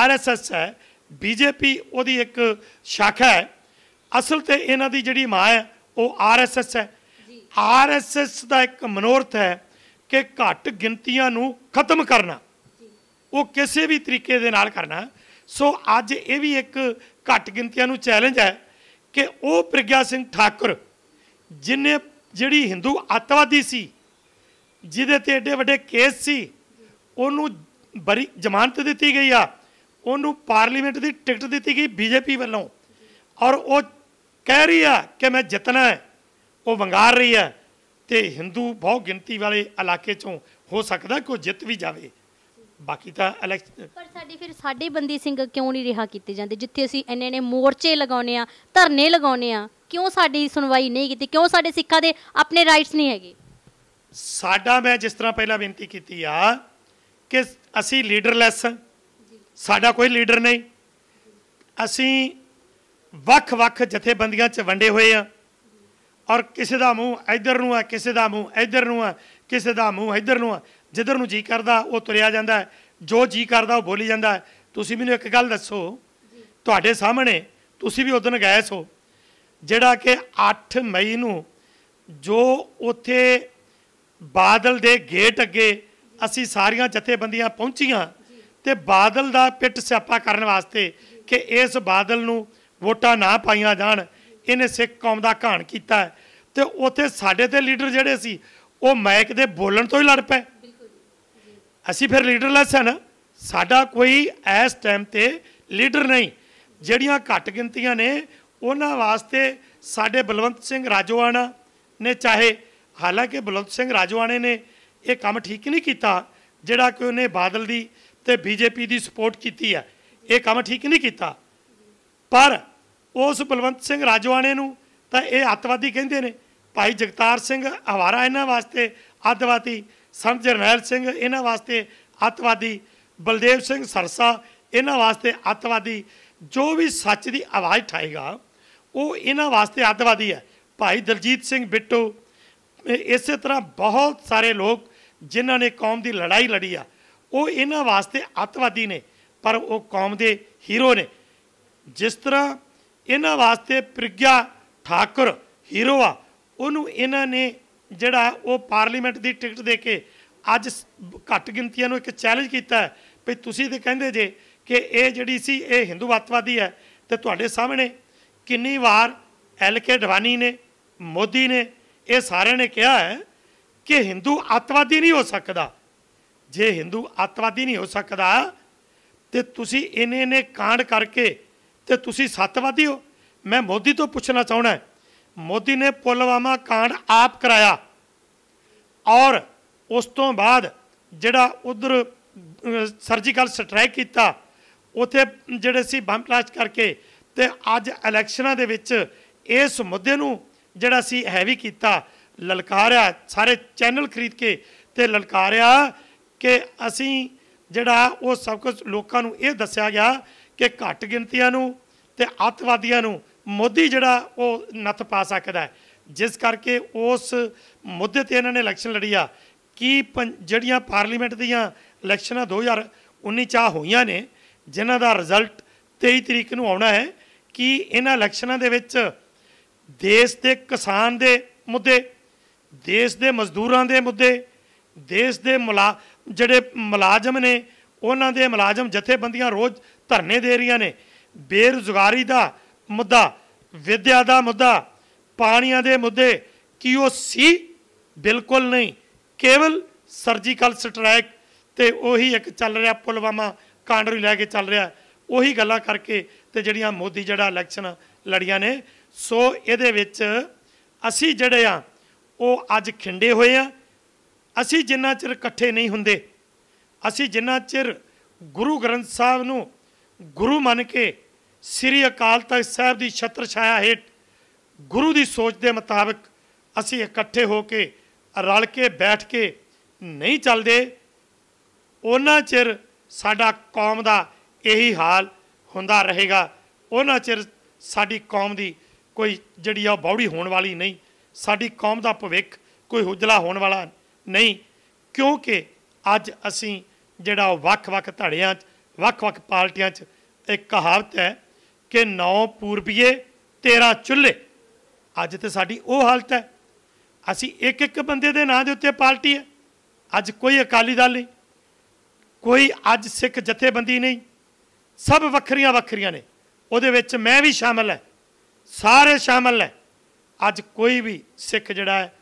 ਆਰਐਸਐਸ ਹੈ ਬੀਜੇਪੀ ਉਹਦੀ ਇੱਕ ਸ਼ਾਖਾ ਹੈ ਅਸਲ ਤੇ ਇਹਨਾਂ ਦੀ ਜਿਹੜੀ ਮਾਂ ਹੈ ਉਹ ਆਰਐਸਐਸ ਹੈ ਆਰਐਸਐਸ ਦਾ ਇੱਕ ਮਨੋਰਥ ਹੈ ਕਿ ਘੱਟ ਗਿਣਤੀਆਂ ਨੂੰ ਖਤਮ ਕਰਨਾ ਉਹ ਕਿਸੇ ਵੀ ਤਰੀਕੇ ਦੇ ਨਾਲ ਕਰਨਾ ਸੋ ਅੱਜ ਇਹ ਵੀ ਇੱਕ ਘੱਟ ਗਿਣਤੀਆਂ ਨੂੰ ਚੈਲੰਜ ਹੈ ਕਿ ਉਹ ਪ੍ਰਗਿਆ ਸਿੰਘ ਠਾਕੁਰ ਜਿਨੇ ਜਿਹੜੀ ਹਿੰਦੂ ਅਤਵਾਦੀ ਸੀ ਜਿਹਦੇ ਤੇ ਏਡੇ ਵੱਡੇ ਕੇਸ ਸੀ ਉਹਨੂੰ ਬਰੀ ਜ਼ਮਾਨਤ ਦਿੱਤੀ ਗਈ ਆ ਉਹਨੂੰ ਪਾਰਲੀਮੈਂਟ ਦੀ ਟਿਕਟ ਦਿੱਤੀ ਗਈ ਬੀਜੇਪੀ ਵੱਲੋਂ ਔਰ ਉਹ ਕਹਿ ਰਹੀ ਆ ਕਿ ਮੈਂ ਜਿੱਤਣਾ ਹੈ ਉਹ ਵੰਗਾਰ ਰਹੀ ਹੈ ਤੇ ਹਿੰਦੂ ਬਹੁ ਗਿਣਤੀ ਵਾਲੇ ਇਲਾਕੇ ਚੋਂ ਹੋ ਸਕਦਾ ਕਿ ਉਹ ਜਿੱਤ ਵੀ ਜਾਵੇ ਬਾਕੀ ਤਾਂ ਪਰ ਸਾਡੀ ਫਿਰ ਸਾਡੇ ਬੰਦੀ ਸਿੰਘ ਕਿਉਂ ਨਹੀਂ ਰਿਹਾ ਕੀਤੇ ਜਾਂਦੇ ਜਿੱਥੇ ਅਸੀਂ ਇੰਨੇ ਨੇ ਮੋਰਚੇ ਲਗਾਉਨੇ ਆ ਧਰਨੇ ਲਗਾਉਨੇ ਆ ਕਿਉਂ ਸਾਡੀ ਸੁਣਵਾਈ ਨਹੀਂ ਕੀਤੀ ਕਿਉਂ ਸਾਡੇ ਸਿੱਖਾਂ ਦੇ ਆਪਣੇ ਰਾਈਟਸ ਨਹੀਂ ਹੈਗੇ ਸਾਡਾ ਮੈਂ ਜਿਸ ਤਰ੍ਹਾਂ ਪਹਿਲਾਂ ਬੇਨਤੀ ਕੀਤੀ ਆ ਕਿ ਅਸੀਂ ਲੀਡਰਲੈਸ ਸਾਡਾ ਕੋਈ ਲੀਡਰ ਨਹੀਂ ਅਸੀਂ ਵੱਖ-ਵੱਖ ਜਥੇਬੰਦੀਆਂ 'ਚ ਵੰਡੇ ਹੋਏ ਆ ਔਰ ਕਿਸੇ ਦਾ ਮੂੰਹ ਇੱਧਰ ਨੂੰ ਆ ਕਿਸੇ ਦਾ ਮੂੰਹ ਇੱਧਰ ਨੂੰ ਆ ਕਿਸੇ ਦਾ ਮੂੰਹ ਇੱਧਰ ਨੂੰ ਆ ਜਿੱਧਰ ਨੂੰ ਜੀ ਕਰਦਾ ਉਹ ਤੁਰਿਆ ਜਾਂਦਾ ਜੋ ਜੀ ਕਰਦਾ ਉਹ ਬੋਲੀ ਜਾਂਦਾ ਤੁਸੀਂ ਮੈਨੂੰ ਇੱਕ ਗੱਲ ਦੱਸੋ ਤੁਹਾਡੇ ਸਾਹਮਣੇ ਤੁਸੀਂ ਵੀ ਉਦੋਂ ਗਏ ਸੋ ਜਿਹੜਾ ਕਿ 8 ਮਈ ਨੂੰ ਜੋ ਉਥੇ ਬਾਦਲ ਦੇ ਗੇਟ ਅੱਗੇ ਅਸੀਂ ਸਾਰੀਆਂ ਜਥੇਬੰਦੀਆਂ ਪਹੁੰਚੀਆਂ ਤੇ ਬਾਦਲ ਦਾ ਪਿੱਟ ਸਿਆਪਾ ਕਰਨ ਵਾਸਤੇ ਕਿ ਇਸ ਬਾਦਲ ਨੂੰ ਵੋਟਾਂ ਨਾ ਪਾਈਆਂ ਜਾਣ ਇਹਨੇ ਸਿੱਖ ਕੌਮ ਦਾ ਘਾਣ ਕੀਤਾ ਤੇ ਉਥੇ ਸਾਡੇ ਤੇ ਲੀਡਰ ਜਿਹੜੇ ਸੀ ਉਹ ਮੈਕ ਦੇ ਬੋਲਣ ਤੋਂ ਹੀ ਲੜ ਪਏ ਅਸੀਂ ਫਿਰ ਲੀਡਰਲੈਸ ਹਨ ਸਾਡਾ ਕੋਈ ਇਸ ਟਾਈਮ ਤੇ ਲੀਡਰ ਨਹੀਂ ਜਿਹੜੀਆਂ ਘੱਟ ਗਿਣਤੀਆਂ ਨੇ ਉਹਨਾਂ ਵਾਸਤੇ ਸਾਡੇ ਬਲਵੰਤ ਸਿੰਘ ਰਾਜੋਆਣਾ ਨੇ ਚਾਹੇ ਹਾਲਾਂਕਿ ਬਲਵੰਤ ਸਿੰਘ ਰਾਜੋਆਣੇ ਨੇ ਇਹ ਕੰਮ ਠੀਕ ਨਹੀਂ ਕੀਤਾ ਜਿਹੜਾ ਕਿ ਉਹਨੇ ਬਾਦਲ ਦੀ ਤੇ ਭਾਜਪਾ ਦੀ ਸਪੋਰਟ ਕੀਤੀ ਹੈ ਇਹ ਕੰਮ ਠੀਕ ਨਹੀਂ ਕੀਤਾ ਪਰ ਉਸ ਬਲਵੰਤ ਸਿੰਘ ਰਾਜੋਆਣੇ ਨੂੰ ਤਾਂ ਇਹ ਅੱਤਵਾਦੀ ਕਹਿੰਦੇ ਨੇ ਭਾਈ ਜਗਤਾਰ ਸਿੰਘ ਹਵਾਰਾ ਇਹਨਾਂ ਵਾਸਤੇ ਅੱਤਵਾਦੀ ਸੰਤ ਜਰਨੈਲ ਸਿੰਘ ਇਹਨਾਂ ਵਾਸਤੇ ਅੱਤਵਾਦੀ ਬਲਦੇਵ ਸਿੰਘ ਸਰਸਾ ਇਹਨਾਂ ਵਾਸਤੇ ਅੱਤਵਾਦੀ ਜੋ ਵੀ ਸੱਚ ਦੀ ਆਵਾਜ਼ ਠਾਏਗਾ ਉਹ ਇਹਨਾਂ ਵਾਸਤੇ ਅੱਤਵਾਦੀ ਹੈ ਭਾਈ ਦਲਜੀਤ ਸਿੰਘ ਬਿੱਟੂ ਇਸੇ ਤਰ੍ਹਾਂ ਬਹੁਤ ਸਾਰੇ ਲੋਕ ਜਿਨ੍ਹਾਂ ਨੇ ਕੌਮ ਦੀ ਲੜਾਈ ਲੜੀ ਆ ਉਹ ਇਹਨਾਂ ਵਾਸਤੇ ਅੱਤਵਾਦੀ ਨੇ ਪਰ ਉਹ ਕੌਮ ਦੇ ਹੀਰੋ ਨੇ ਜਿਸ ਤਰ੍ਹਾਂ ਇਹਨਾਂ ਵਾਸਤੇ ਪ੍ਰਗਿਆ ਠਾਕੁਰ ਹੀਰੋ ਆ ਉਹਨੂੰ ਇਹਨਾਂ ਨੇ ਜਿਹੜਾ ਉਹ ਪਾਰਲੀਮੈਂਟ ਦੀ ਟਿਕਟ ਦੇ ਕੇ ਅੱਜ ਘੱਟ ਗਿਣਤੀਆਂ ਨੂੰ ਇੱਕ ਚੈਲੰਜ ਕੀਤਾ ਵੀ ਤੁਸੀਂ ਤੇ ਕਹਿੰਦੇ ਜੇ ਕਿ ਇਹ ਜਿਹੜੀ ਸੀ ਇਹ ਹਿੰਦੂਵਾਦੀ ਹੈ ਤੇ ਤੁਹਾਡੇ ਸਾਹਮਣੇ ਕਿੰਨੀ ਵਾਰ ਐਲ ਕੇ ਢਵਾਨੀ ਨੇ ਮੋਦੀ ਨੇ ਇਹ ਸਾਰਿਆਂ ਨੇ ਕਿਹਾ ਹੈ ਕਿ ਹਿੰਦੂ ਅਤਵਾਦੀ ਨਹੀਂ ਹੋ ਸਕਦਾ ਜੇ ਹਿੰਦੂ ਅਤਵਾਦੀ ਨਹੀਂ ਹੋ ਸਕਦਾ ਤੇ ਤੁਸੀਂ ਇਹਨੇ ਨੇ ਕਾਂਡ ਕਰਕੇ ਤੇ ਤੁਸੀਂ ਸੱਤਵਾਦੀ ਹੋ ਮੈਂ ਮੋਦੀ ਤੋਂ ਪੁੱਛਣਾ ਚਾਹਣਾ ਮੋਦੀ ਨੇ ਪੁਲਵਾਮਾ ਕਾਂਡ ਆਪ ਕਰਾਇਆ ਔਰ ਉਸ ਤੋਂ ਬਾਅਦ ਜਿਹੜਾ ਉਧਰ ਸਰਜੀਕਲ ਸਟ੍ਰਾਈਕ ਕੀਤਾ ਉਥੇ ਜਿਹੜੇ ਸੀ ਬੰਬ ਬਲਾਸਟ ਕਰਕੇ ਤੇ ਅੱਜ ਇਲੈਕਸ਼ਨਾਂ ਦੇ ਵਿੱਚ ਇਸ ਮੁੱਦੇ ਨੂੰ ਜਿਹੜਾ ਸੀ ਹੈਵੀ ਕੀਤਾ ਲਲਕਾਰਿਆ ਸਾਰੇ ਚੈਨਲ ਖਰੀਦ ਕੇ ਤੇ ਲਲਕਾਰਿਆ ਕਿ ਅਸੀਂ ਜਿਹੜਾ ਉਹ ਸਭ ਕੁਝ ਲੋਕਾਂ ਨੂੰ ਇਹ ਦੱਸਿਆ ਗਿਆ ਕਿ ਘੱਟ ਗਿਣਤੀਆਂ ਨੂੰ ਤੇ ਅੱਤਵਾਦੀਆਂ ਨੂੰ ਮੋਦੀ ਜਿਹੜਾ ਉਹ ਨੱਥ ਪਾ ਸਕਦਾ ਜਿਸ ਕਰਕੇ ਉਸ ਮੁੱਦੇ ਤੇ ਇਹਨਾਂ ਨੇ ਇਲੈਕਸ਼ਨ ਲੜੀ ਆ ਕੀ ਜਿਹੜੀਆਂ ਪਾਰਲੀਮੈਂਟ ਦੀਆਂ ਇਲੈਕਸ਼ਨਾਂ 2019 ਚ ਹੋਈਆਂ ਨੇ ਜਿਨ੍ਹਾਂ ਦਾ ਰਿਜ਼ਲਟ 23 ਤਰੀਕ ਨੂੰ ਆਉਣਾ ਹੈ ਕਿ ਇਹਨਾਂ ਇਲੈਕਸ਼ਨਾਂ ਦੇ ਵਿੱਚ ਦੇਸ਼ ਦੇ ਕਿਸਾਨ ਦੇ ਮੁੱਦੇ ਦੇਸ਼ ਦੇ ਮਜ਼ਦੂਰਾਂ ਦੇ ਮੁੱਦੇ ਦੇਸ਼ ਦੇ ਮੁਲਾ ਜਿਹੜੇ ਮੁਲਾਜ਼ਮ ਨੇ ਉਹਨਾਂ ਦੇ ਮੁਲਾਜ਼ਮ ਜਥੇਬੰਦੀਆਂ ਰੋਜ਼ ਧਰਨੇ ਦੇ ਰਹੀਆਂ ਨੇ ਬੇਰੁਜ਼ਗਾਰੀ ਦਾ ਮੁੱਦਾ ਵਿਦਿਆ ਦਾ ਮੁੱਦਾ ਪਾਣੀਆਂ ਦੇ ਮੁੱਦੇ ਕੀ ਉਹ ਸੀ ਬਿਲਕੁਲ ਨਹੀਂ ਕੇਵਲ ਸਰਜੀਕਲ ਸਟ੍ਰਾਈਕ ਤੇ ਉਹੀ ਇੱਕ ਚੱਲ ਰਿਹਾ ਪੁਲਵਾਮਾ ਕਾਂਡ ਨੂੰ ਲੈ ਕੇ ਚੱਲ ਰਿਹਾ ਉਹੀ ਗੱਲਾਂ ਕਰਕੇ ਤੇ ਜਿਹੜੀਆਂ ਮੋਦੀ ਜਿਹੜਾ ਇਲੈਕਸ਼ਨ ਲੜੀਆਂ ਨੇ ਸੋ ਇਹਦੇ ਵਿੱਚ ਅਸੀਂ ਜਿਹੜੇ ਆ ਉਹ ਅੱਜ ਖਿੰਡੇ ਹੋਏ ਆ ਅਸੀਂ ਜਿੰਨਾ ਚਿਰ ਇਕੱਠੇ ਨਹੀਂ ਹੁੰਦੇ ਅਸੀਂ ਜਿੰਨਾ ਚਿਰ ਗੁਰੂ ਗ੍ਰੰਥ ਸਾਹਿਬ ਨੂੰ ਗੁਰੂ ਮੰਨ ਕੇ ਸ੍ਰੀ ਅਕਾਲ ਤਖਤ ਸਾਹਿਬ ਦੀ ਛਤਰ ਛਾਇਆ ਹੇਠ ਗੁਰੂ ਦੀ ਸੋਚ ਦੇ ਮੁਤਾਬਕ ਅਸੀਂ ਇਕੱਠੇ ਹੋ ਕੇ ਰਲ ਕੇ ਬੈਠ ਕੇ ਨਹੀਂ ਚੱਲਦੇ ਉਹਨਾਂ ਚਿਰ ਸਾਡਾ ਕੌਮ ਦਾ ਇਹੀ ਹਾਲ ਹੁੰਦਾ ਰਹੇਗਾ ਉਹਨਾਂ ਚਿਰ ਸਾਡੀ ਕੌਮ ਦੀ ਕੋਈ ਜਿਹੜੀ ਆ ਬੌੜੀ ਹੋਣ ਵਾਲੀ ਨਹੀਂ ਸਾਡੀ ਕੌਮ ਦਾ ਭਵਿੱਖ ਕੋਈ ਹੁਜਲਾ ਹੋਣ ਵਾਲਾ ਨਹੀਂ ਕਿਉਂਕਿ ਅੱਜ ਅਸੀਂ ਜਿਹੜਾ ਵੱਖ-ਵੱਖ ਧੜਿਆਂ 'ਚ ਵੱਖ-ਵੱਖ ਪਾਰਟੀਆਂ 'ਚ ਇੱਕ ਕਹਾਵਤ ਹੈ ਕਿ ਨੌ ਪੂਰਬੀਏ ਤੇਰਾ ਚੁੱਲ੍ਹੇ ਅੱਜ ਤੇ ਸਾਡੀ ਉਹ ਹਾਲਤ ਹੈ ਅਸੀਂ ਇੱਕ ਇੱਕ ਬੰਦੇ ਦੇ ਨਾਂ ਦੇ ਉੱਤੇ ਪਾਰਟੀ ਹੈ ਅੱਜ ਕੋਈ ਅਕਾਲੀ ਦਲ ਨਹੀਂ ਕੋਈ ਅੱਜ ਸਿੱਖ ਜਥੇਬੰਦੀ ਨਹੀਂ ਸਭ ਵੱਖਰੀਆਂ ਵੱਖਰੀਆਂ ਨੇ ਉਹਦੇ ਵਿੱਚ ਮੈਂ ਵੀ ਸ਼ਾਮਲ ਹੈ ਸਾਰੇ ਸ਼ਾਮਲ ਹੈ ਅੱਜ ਕੋਈ ਵੀ ਸਿੱਖ ਜਿਹੜਾ ਹੈ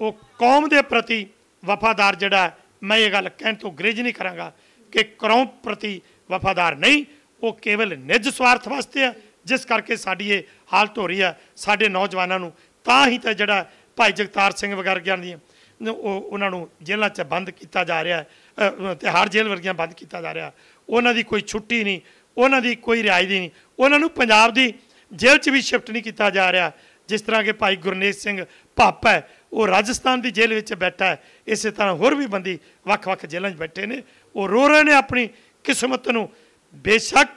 ਉਹ ਕੌਮ ਦੇ ਪ੍ਰਤੀ ਵਫਾਦਾਰ ਜਿਹੜਾ ਮੈਂ ਇਹ ਗੱਲ ਕਹਿਣ ਤੋਂ ਗ੍ਰਿਜ ਨਹੀਂ ਕਰਾਂਗਾ ਕਿ ਕੌਮ ਪ੍ਰਤੀ ਵਫਾਦਾਰ ਨਹੀਂ ਉਹ ਕੇਵਲ ਨਿੱਜ ਸਵਾਰਥ ਵਾਸਤੇ ਆ ਜਿਸ ਕਰਕੇ ਸਾਡੀ ਇਹ ਹਾਲਤ ਹੋ ਰਹੀ ਆ ਸਾਡੇ ਨੌਜਵਾਨਾਂ ਨੂੰ ਤਾਂ ਹੀ ਤਾਂ ਜਿਹੜਾ ਭਾਈ ਜਗਤਾਰ ਸਿੰਘ ਵਗੈਰਾ ਦੀ ਉਹ ਉਹਨਾਂ ਨੂੰ ਜੇਲ੍ਹਾਂ 'ਚ ਬੰਦ ਕੀਤਾ ਜਾ ਰਿਹਾ ਤੇ ਹਰ ਜੇਲ੍ਹ ਵਰਗੀਆਂ ਬੰਦ ਕੀਤਾ ਜਾ ਰਿਹਾ ਉਹਨਾਂ ਦੀ ਕੋਈ ਛੁੱਟੀ ਨਹੀਂ ਉਹਨਾਂ ਦੀ ਕੋਈ ਰਿਆਇਤ ਨਹੀਂ ਉਹਨਾਂ ਨੂੰ ਪੰਜਾਬ ਦੀ ਜੇਲ੍ਹ 'ਚ ਵੀ ਸ਼ਿਫਟ ਨਹੀਂ ਕੀਤਾ ਜਾ ਰਿਹਾ ਜਿਸ ਤਰ੍ਹਾਂ ਕਿ ਭਾਈ ਗੁਰਨੇਜ ਸਿੰਘ ਭਾਪਾ ਹੈ ਉਹ ਰਾਜਸਥਾਨ ਦੀ ਜੇਲ੍ਹ ਵਿੱਚ ਬੈਠਾ ਹੈ ਇਸੇ ਤਰ੍ਹਾਂ ਹੋਰ ਵੀ ਬੰਦੀ ਵੱਖ-ਵੱਖ ਜੇਲ੍ਹਾਂ 'ਚ ਬੈਠੇ ਨੇ ਉਹ ਰੋ ਰਹੇ ਨੇ ਆਪਣੀ ਕਿਸਮਤ ਨੂੰ ਬੇਸ਼ੱਕ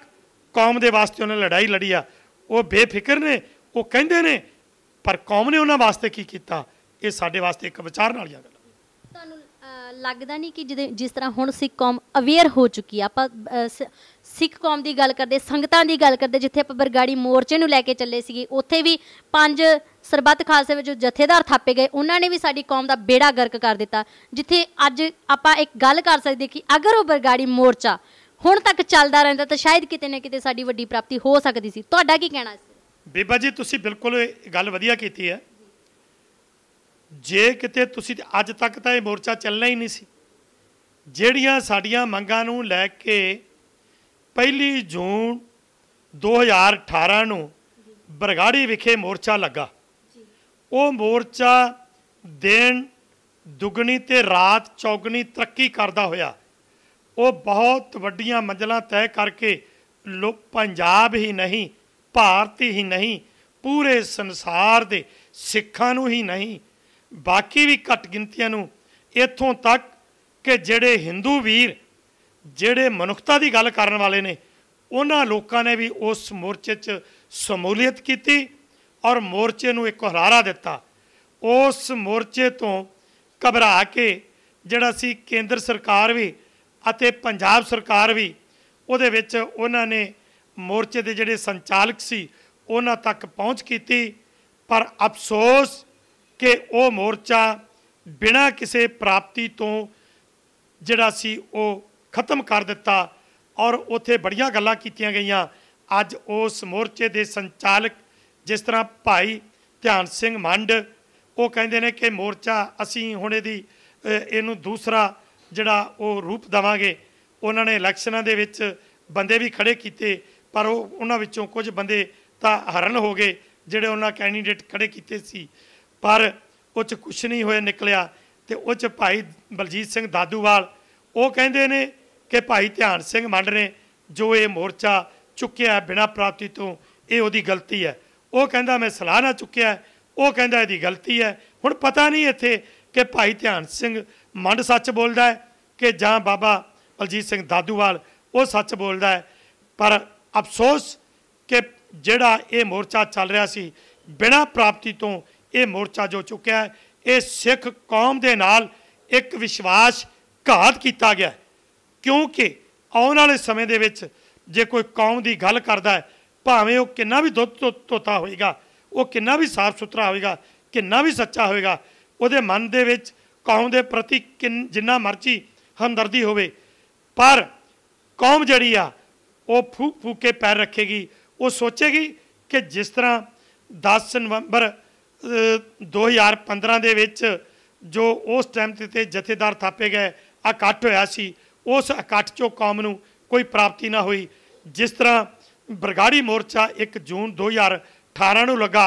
ਕੌਮ ਦੇ ਵਾਸਤੇ ਉਹਨੇ ਲੜਾਈ ਲੜੀ ਆ ਉਹ ਬੇਫਿਕਰ ਨੇ ਉਹ ਕਹਿੰਦੇ ਨੇ ਪਰ ਕੌਮ ਨੇ ਉਹਨਾਂ ਵਾਸਤੇ ਕੀ ਕੀਤਾ ਇਹ ਸਾਡੇ ਵਾਸਤੇ ਇੱਕ ਵਿਚਾਰ ਨਾਲ ਗੱਲ ਤੁਹਾਨੂੰ ਲੱਗਦਾ ਨਹੀਂ ਕਿ ਜਿਸ ਤਰ੍ਹਾਂ ਹੁਣ ਸਿੱਖ ਕੌਮ ਅਵੇਅਰ ਹੋ ਚੁੱਕੀ ਆ ਆਪਾਂ ਸਿੱਖ ਕੌਮ ਦੀ ਗੱਲ ਕਰਦੇ ਸੰਗਤਾਂ ਦੀ ਗੱਲ ਕਰਦੇ ਜਿੱਥੇ ਆਪਾਂ ਬਰਗਾੜੀ ਮੋਰਚੇ ਨੂੰ ਲੈ ਕੇ ਚੱਲੇ ਸੀਗੇ ਉੱਥੇ ਵੀ ਪੰਜ ਸਰਬੱਤ ਖਾਲਸੇ ਵਿੱਚ ਜਥੇਦਾਰ ਥਾਪੇ ਗਏ ਉਹਨਾਂ ਨੇ ਵੀ ਸਾਡੀ ਕੌਮ ਦਾ ਬੇੜਾ ਗਰਕ ਕਰ ਦਿੱਤਾ ਜਿੱਥੇ ਅੱਜ ਆਪਾਂ ਇੱਕ ਗੱਲ ਕਰ ਸਕਦੇ ਕਿ ਅਗਰ ਉਹ ਬਰਗਾੜੀ ਮੋਰਚਾ ਹੁਣ ਤੱਕ ਚੱਲਦਾ ਰਹਿੰਦਾ ਤਾਂ ਸ਼ਾਇਦ ਕਿਤੇ ਨਾ ਕਿਤੇ ਸਾਡੀ ਵੱਡੀ ਪ੍ਰਾਪਤੀ ਹੋ ਸਕਦੀ ਸੀ ਤੁਹਾਡਾ ਕੀ ਕਹਿਣਾ ਸੀ ਬੀਬਾ ਜੀ ਤੁਸੀਂ ਬਿਲਕੁਲ ਗੱਲ ਵਧੀਆ ਕੀਤੀ ਹੈ ਜੇ ਕਿਤੇ ਤੁਸੀਂ ਅੱਜ ਤੱਕ ਤਾਂ ਇਹ ਮੋਰਚਾ ਚੱਲਣਾ ਹੀ ਨਹੀਂ ਸੀ ਜਿਹੜੀਆਂ ਸਾਡੀਆਂ ਮੰਗਾਂ ਨੂੰ ਲੈ ਕੇ ਪਹਿਲੀ ਜੂਨ 2018 ਨੂੰ ਬਰਗਾੜੀ ਵਿਖੇ ਮੋਰਚਾ ਲੱਗਾ ਉਹ ਮੋਰਚਾ ਦਿਨ ਦੁਗਣੀ ਤੇ ਰਾਤ ਚੌਗਣੀ ਤਰੱਕੀ ਕਰਦਾ ਹੋਇਆ ਉਹ ਬਹੁਤ ਵੱਡੀਆਂ ਮੰਜ਼ਲਾਂ ਤੈਅ ਕਰਕੇ ਲੋਕ ਪੰਜਾਬ ਹੀ ਨਹੀਂ ਭਾਰਤ ਹੀ ਨਹੀਂ ਪੂਰੇ ਸੰਸਾਰ ਦੇ ਸਿੱਖਾਂ ਨੂੰ ਹੀ ਨਹੀਂ ਬਾਕੀ ਵੀ ਘੱਟ ਗਿਣਤੀਆਂ ਨੂੰ ਇੱਥੋਂ ਤੱਕ ਕਿ ਜਿਹੜੇ Hindu ਵੀਰ ਜਿਹੜੇ ਮਨੁੱਖਤਾ ਦੀ ਗੱਲ ਕਰਨ ਵਾਲੇ ਨੇ ਉਹਨਾਂ ਲੋਕਾਂ ਨੇ ਵੀ ਉਸ ਮੋਰਚੇ 'ਚ ਸਮੂਲੀਅਤ ਕੀਤੀ ਔਰ ਮੋਰਚੇ ਨੂੰ ਇੱਕ ਹਰਾਰਾ ਦਿੱਤਾ ਉਸ ਮੋਰਚੇ ਤੋਂ ਘਬਰਾ ਕੇ ਜਿਹੜਾ ਸੀ ਕੇਂਦਰ ਸਰਕਾਰ ਵੀ ਅਤੇ ਪੰਜਾਬ ਸਰਕਾਰ ਵੀ ਉਹਦੇ ਵਿੱਚ ਉਹਨਾਂ ਨੇ ਮੋਰਚੇ ਦੇ ਜਿਹੜੇ ਸੰਚਾਲਕ ਸੀ ਉਹਨਾਂ ਤੱਕ ਪਹੁੰਚ ਕੀਤੀ ਪਰ ਅਫਸੋਸ ਕਿ ਉਹ ਮੋਰਚਾ ਬਿਨਾਂ ਕਿਸੇ ਪ੍ਰਾਪਤੀ ਤੋਂ ਜਿਹੜਾ ਸੀ ਉਹ ਖਤਮ ਕਰ ਦਿੱਤਾ ਔਰ ਉੱਥੇ ਬੜੀਆਂ ਗੱਲਾਂ ਕੀਤੀਆਂ ਗਈਆਂ ਅੱਜ ਉਸ ਮੋਰਚੇ ਦੇ ਸੰਚਾਲਕ ਜਿਸ ਤਰ੍ਹਾਂ ਭਾਈ ਧਿਆਨ ਸਿੰਘ ਮੰਡ ਉਹ ਕਹਿੰਦੇ ਨੇ ਕਿ ਮੋਰਚਾ ਅਸੀਂ ਹੁਣ ਇਹਦੀ ਇਹਨੂੰ ਦੂਸਰਾ ਜਿਹੜਾ ਉਹ ਰੂਪ ਦਵਾਂਗੇ ਉਹਨਾਂ ਨੇ ਇਲੈਕਸ਼ਨਾਂ ਦੇ ਵਿੱਚ ਬੰਦੇ ਵੀ ਖੜੇ ਕੀਤੇ ਪਰ ਉਹ ਉਹਨਾਂ ਵਿੱਚੋਂ ਕੁਝ ਬੰਦੇ ਤਾਂ ਹਰਨ ਹੋ ਗਏ ਜਿਹੜੇ ਉਹਨਾਂ ਕੈਂਡੀਡੇਟ ਖੜੇ ਕੀਤੇ ਸੀ ਪਰ ਉੱਚ ਕੁਛ ਨਹੀਂ ਹੋਇਆ ਨਿਕਲਿਆ ਤੇ ਉੱਚ ਭਾਈ ਬਲਜੀਤ ਸਿੰਘ ਦਾਦੂਵਾਲ ਉਹ ਕਹਿੰਦੇ ਨੇ ਕਿ ਭਾਈ ਧਿਆਨ ਸਿੰਘ ਮੰਡ ਨੇ ਜੋ ਇਹ ਮੋਰਚਾ ਚੁੱਕਿਆ ਬਿਨਾ ਪ੍ਰਾਪਤੀ ਤੋਂ ਇਹ ਉਹਦੀ ਗਲਤੀ ਹੈ ਉਹ ਕਹਿੰਦਾ ਮੈਂ ਸਲਾਹ ਨਾ ਚੁੱਕਿਆ ਉਹ ਕਹਿੰਦਾ ਇਹਦੀ ਗਲਤੀ ਹੈ ਹੁਣ ਪਤਾ ਨਹੀਂ ਇੱਥੇ ਕਿ ਭਾਈ ਧਿਆਨ ਸਿੰਘ ਮੰਡ ਸੱਚ ਬੋਲਦਾ ਹੈ ਕਿ ਜਾਂ ਬਾਬਾ ਬਲਜੀਤ ਸਿੰਘ ਦਾਦੂਵਾਲ ਉਹ ਸੱਚ ਬੋਲਦਾ ਹੈ ਪਰ ਅਫਸੋਸ ਕਿ ਜਿਹੜਾ ਇਹ ਮੋਰਚਾ ਚੱਲ ਰਿਹਾ ਸੀ ਬਿਨਾ ਪ੍ਰਾਪਤੀ ਤੋਂ ਇਹ ਮੋਰਚਾ ਜੋ ਚੁੱਕਿਆ ਹੈ ਇਹ ਸਿੱਖ ਕੌਮ ਦੇ ਨਾਲ ਇੱਕ ਵਿਸ਼ਵਾਸ ਘਾਤ ਕੀਤਾ ਗਿਆ ਕਿਉਂਕਿ ਆਉਣ ਵਾਲੇ ਸਮੇਂ ਦੇ ਵਿੱਚ ਜੇ ਕੋਈ ਕੌਮ ਦੀ ਗੱਲ ਕਰਦਾ ਹੈ ਭਾਵੇਂ ਉਹ ਕਿੰਨਾ ਵੀ ਦੁੱਧ ਤੋਤਾ ਹੋਏਗਾ ਉਹ ਕਿੰਨਾ ਵੀ ਸਾਫ਼ ਸੁਥਰਾ ਹੋਏਗਾ ਕਿੰਨਾ ਵੀ ਸੱਚਾ ਹੋਏਗਾ ਉਹਦੇ ਮਨ ਦੇ ਵਿੱਚ ਕੌਮ ਦੇ ਪ੍ਰਤੀ ਜਿੰਨਾ ਮਰਜ਼ੀ ਹਮਦਰਦੀ ਹੋਵੇ ਪਰ ਕੌਮ ਜਿਹੜੀ ਆ ਉਹ ਫੂਕ ਫੂਕ ਕੇ ਪੈਰ ਰੱਖੇਗੀ ਉਹ ਸੋਚੇਗੀ ਕਿ ਜਿਸ ਤਰ੍ਹਾਂ 10 ਨਵੰਬਰ 2015 ਦੇ ਵਿੱਚ ਜੋ ਉਸ ਟਾਈਮ ਤੇ ਜਥੇਦਾਰ ਥਾਪੇ ਗਏ ਇਕੱਠ ਹੋਇਆ ਸੀ ਉਸ ਇਕੱਠ ਚੋਂ ਕੌਮ ਨੂੰ ਕੋਈ ਪ੍ਰਾਪਤੀ ਨਾ ਹੋਈ ਜਿਸ ਤਰ੍ਹਾਂ ਬਰਗਾੜੀ ਮੋਰਚਾ 1 ਜੂਨ 2018 ਨੂੰ ਲੱਗਾ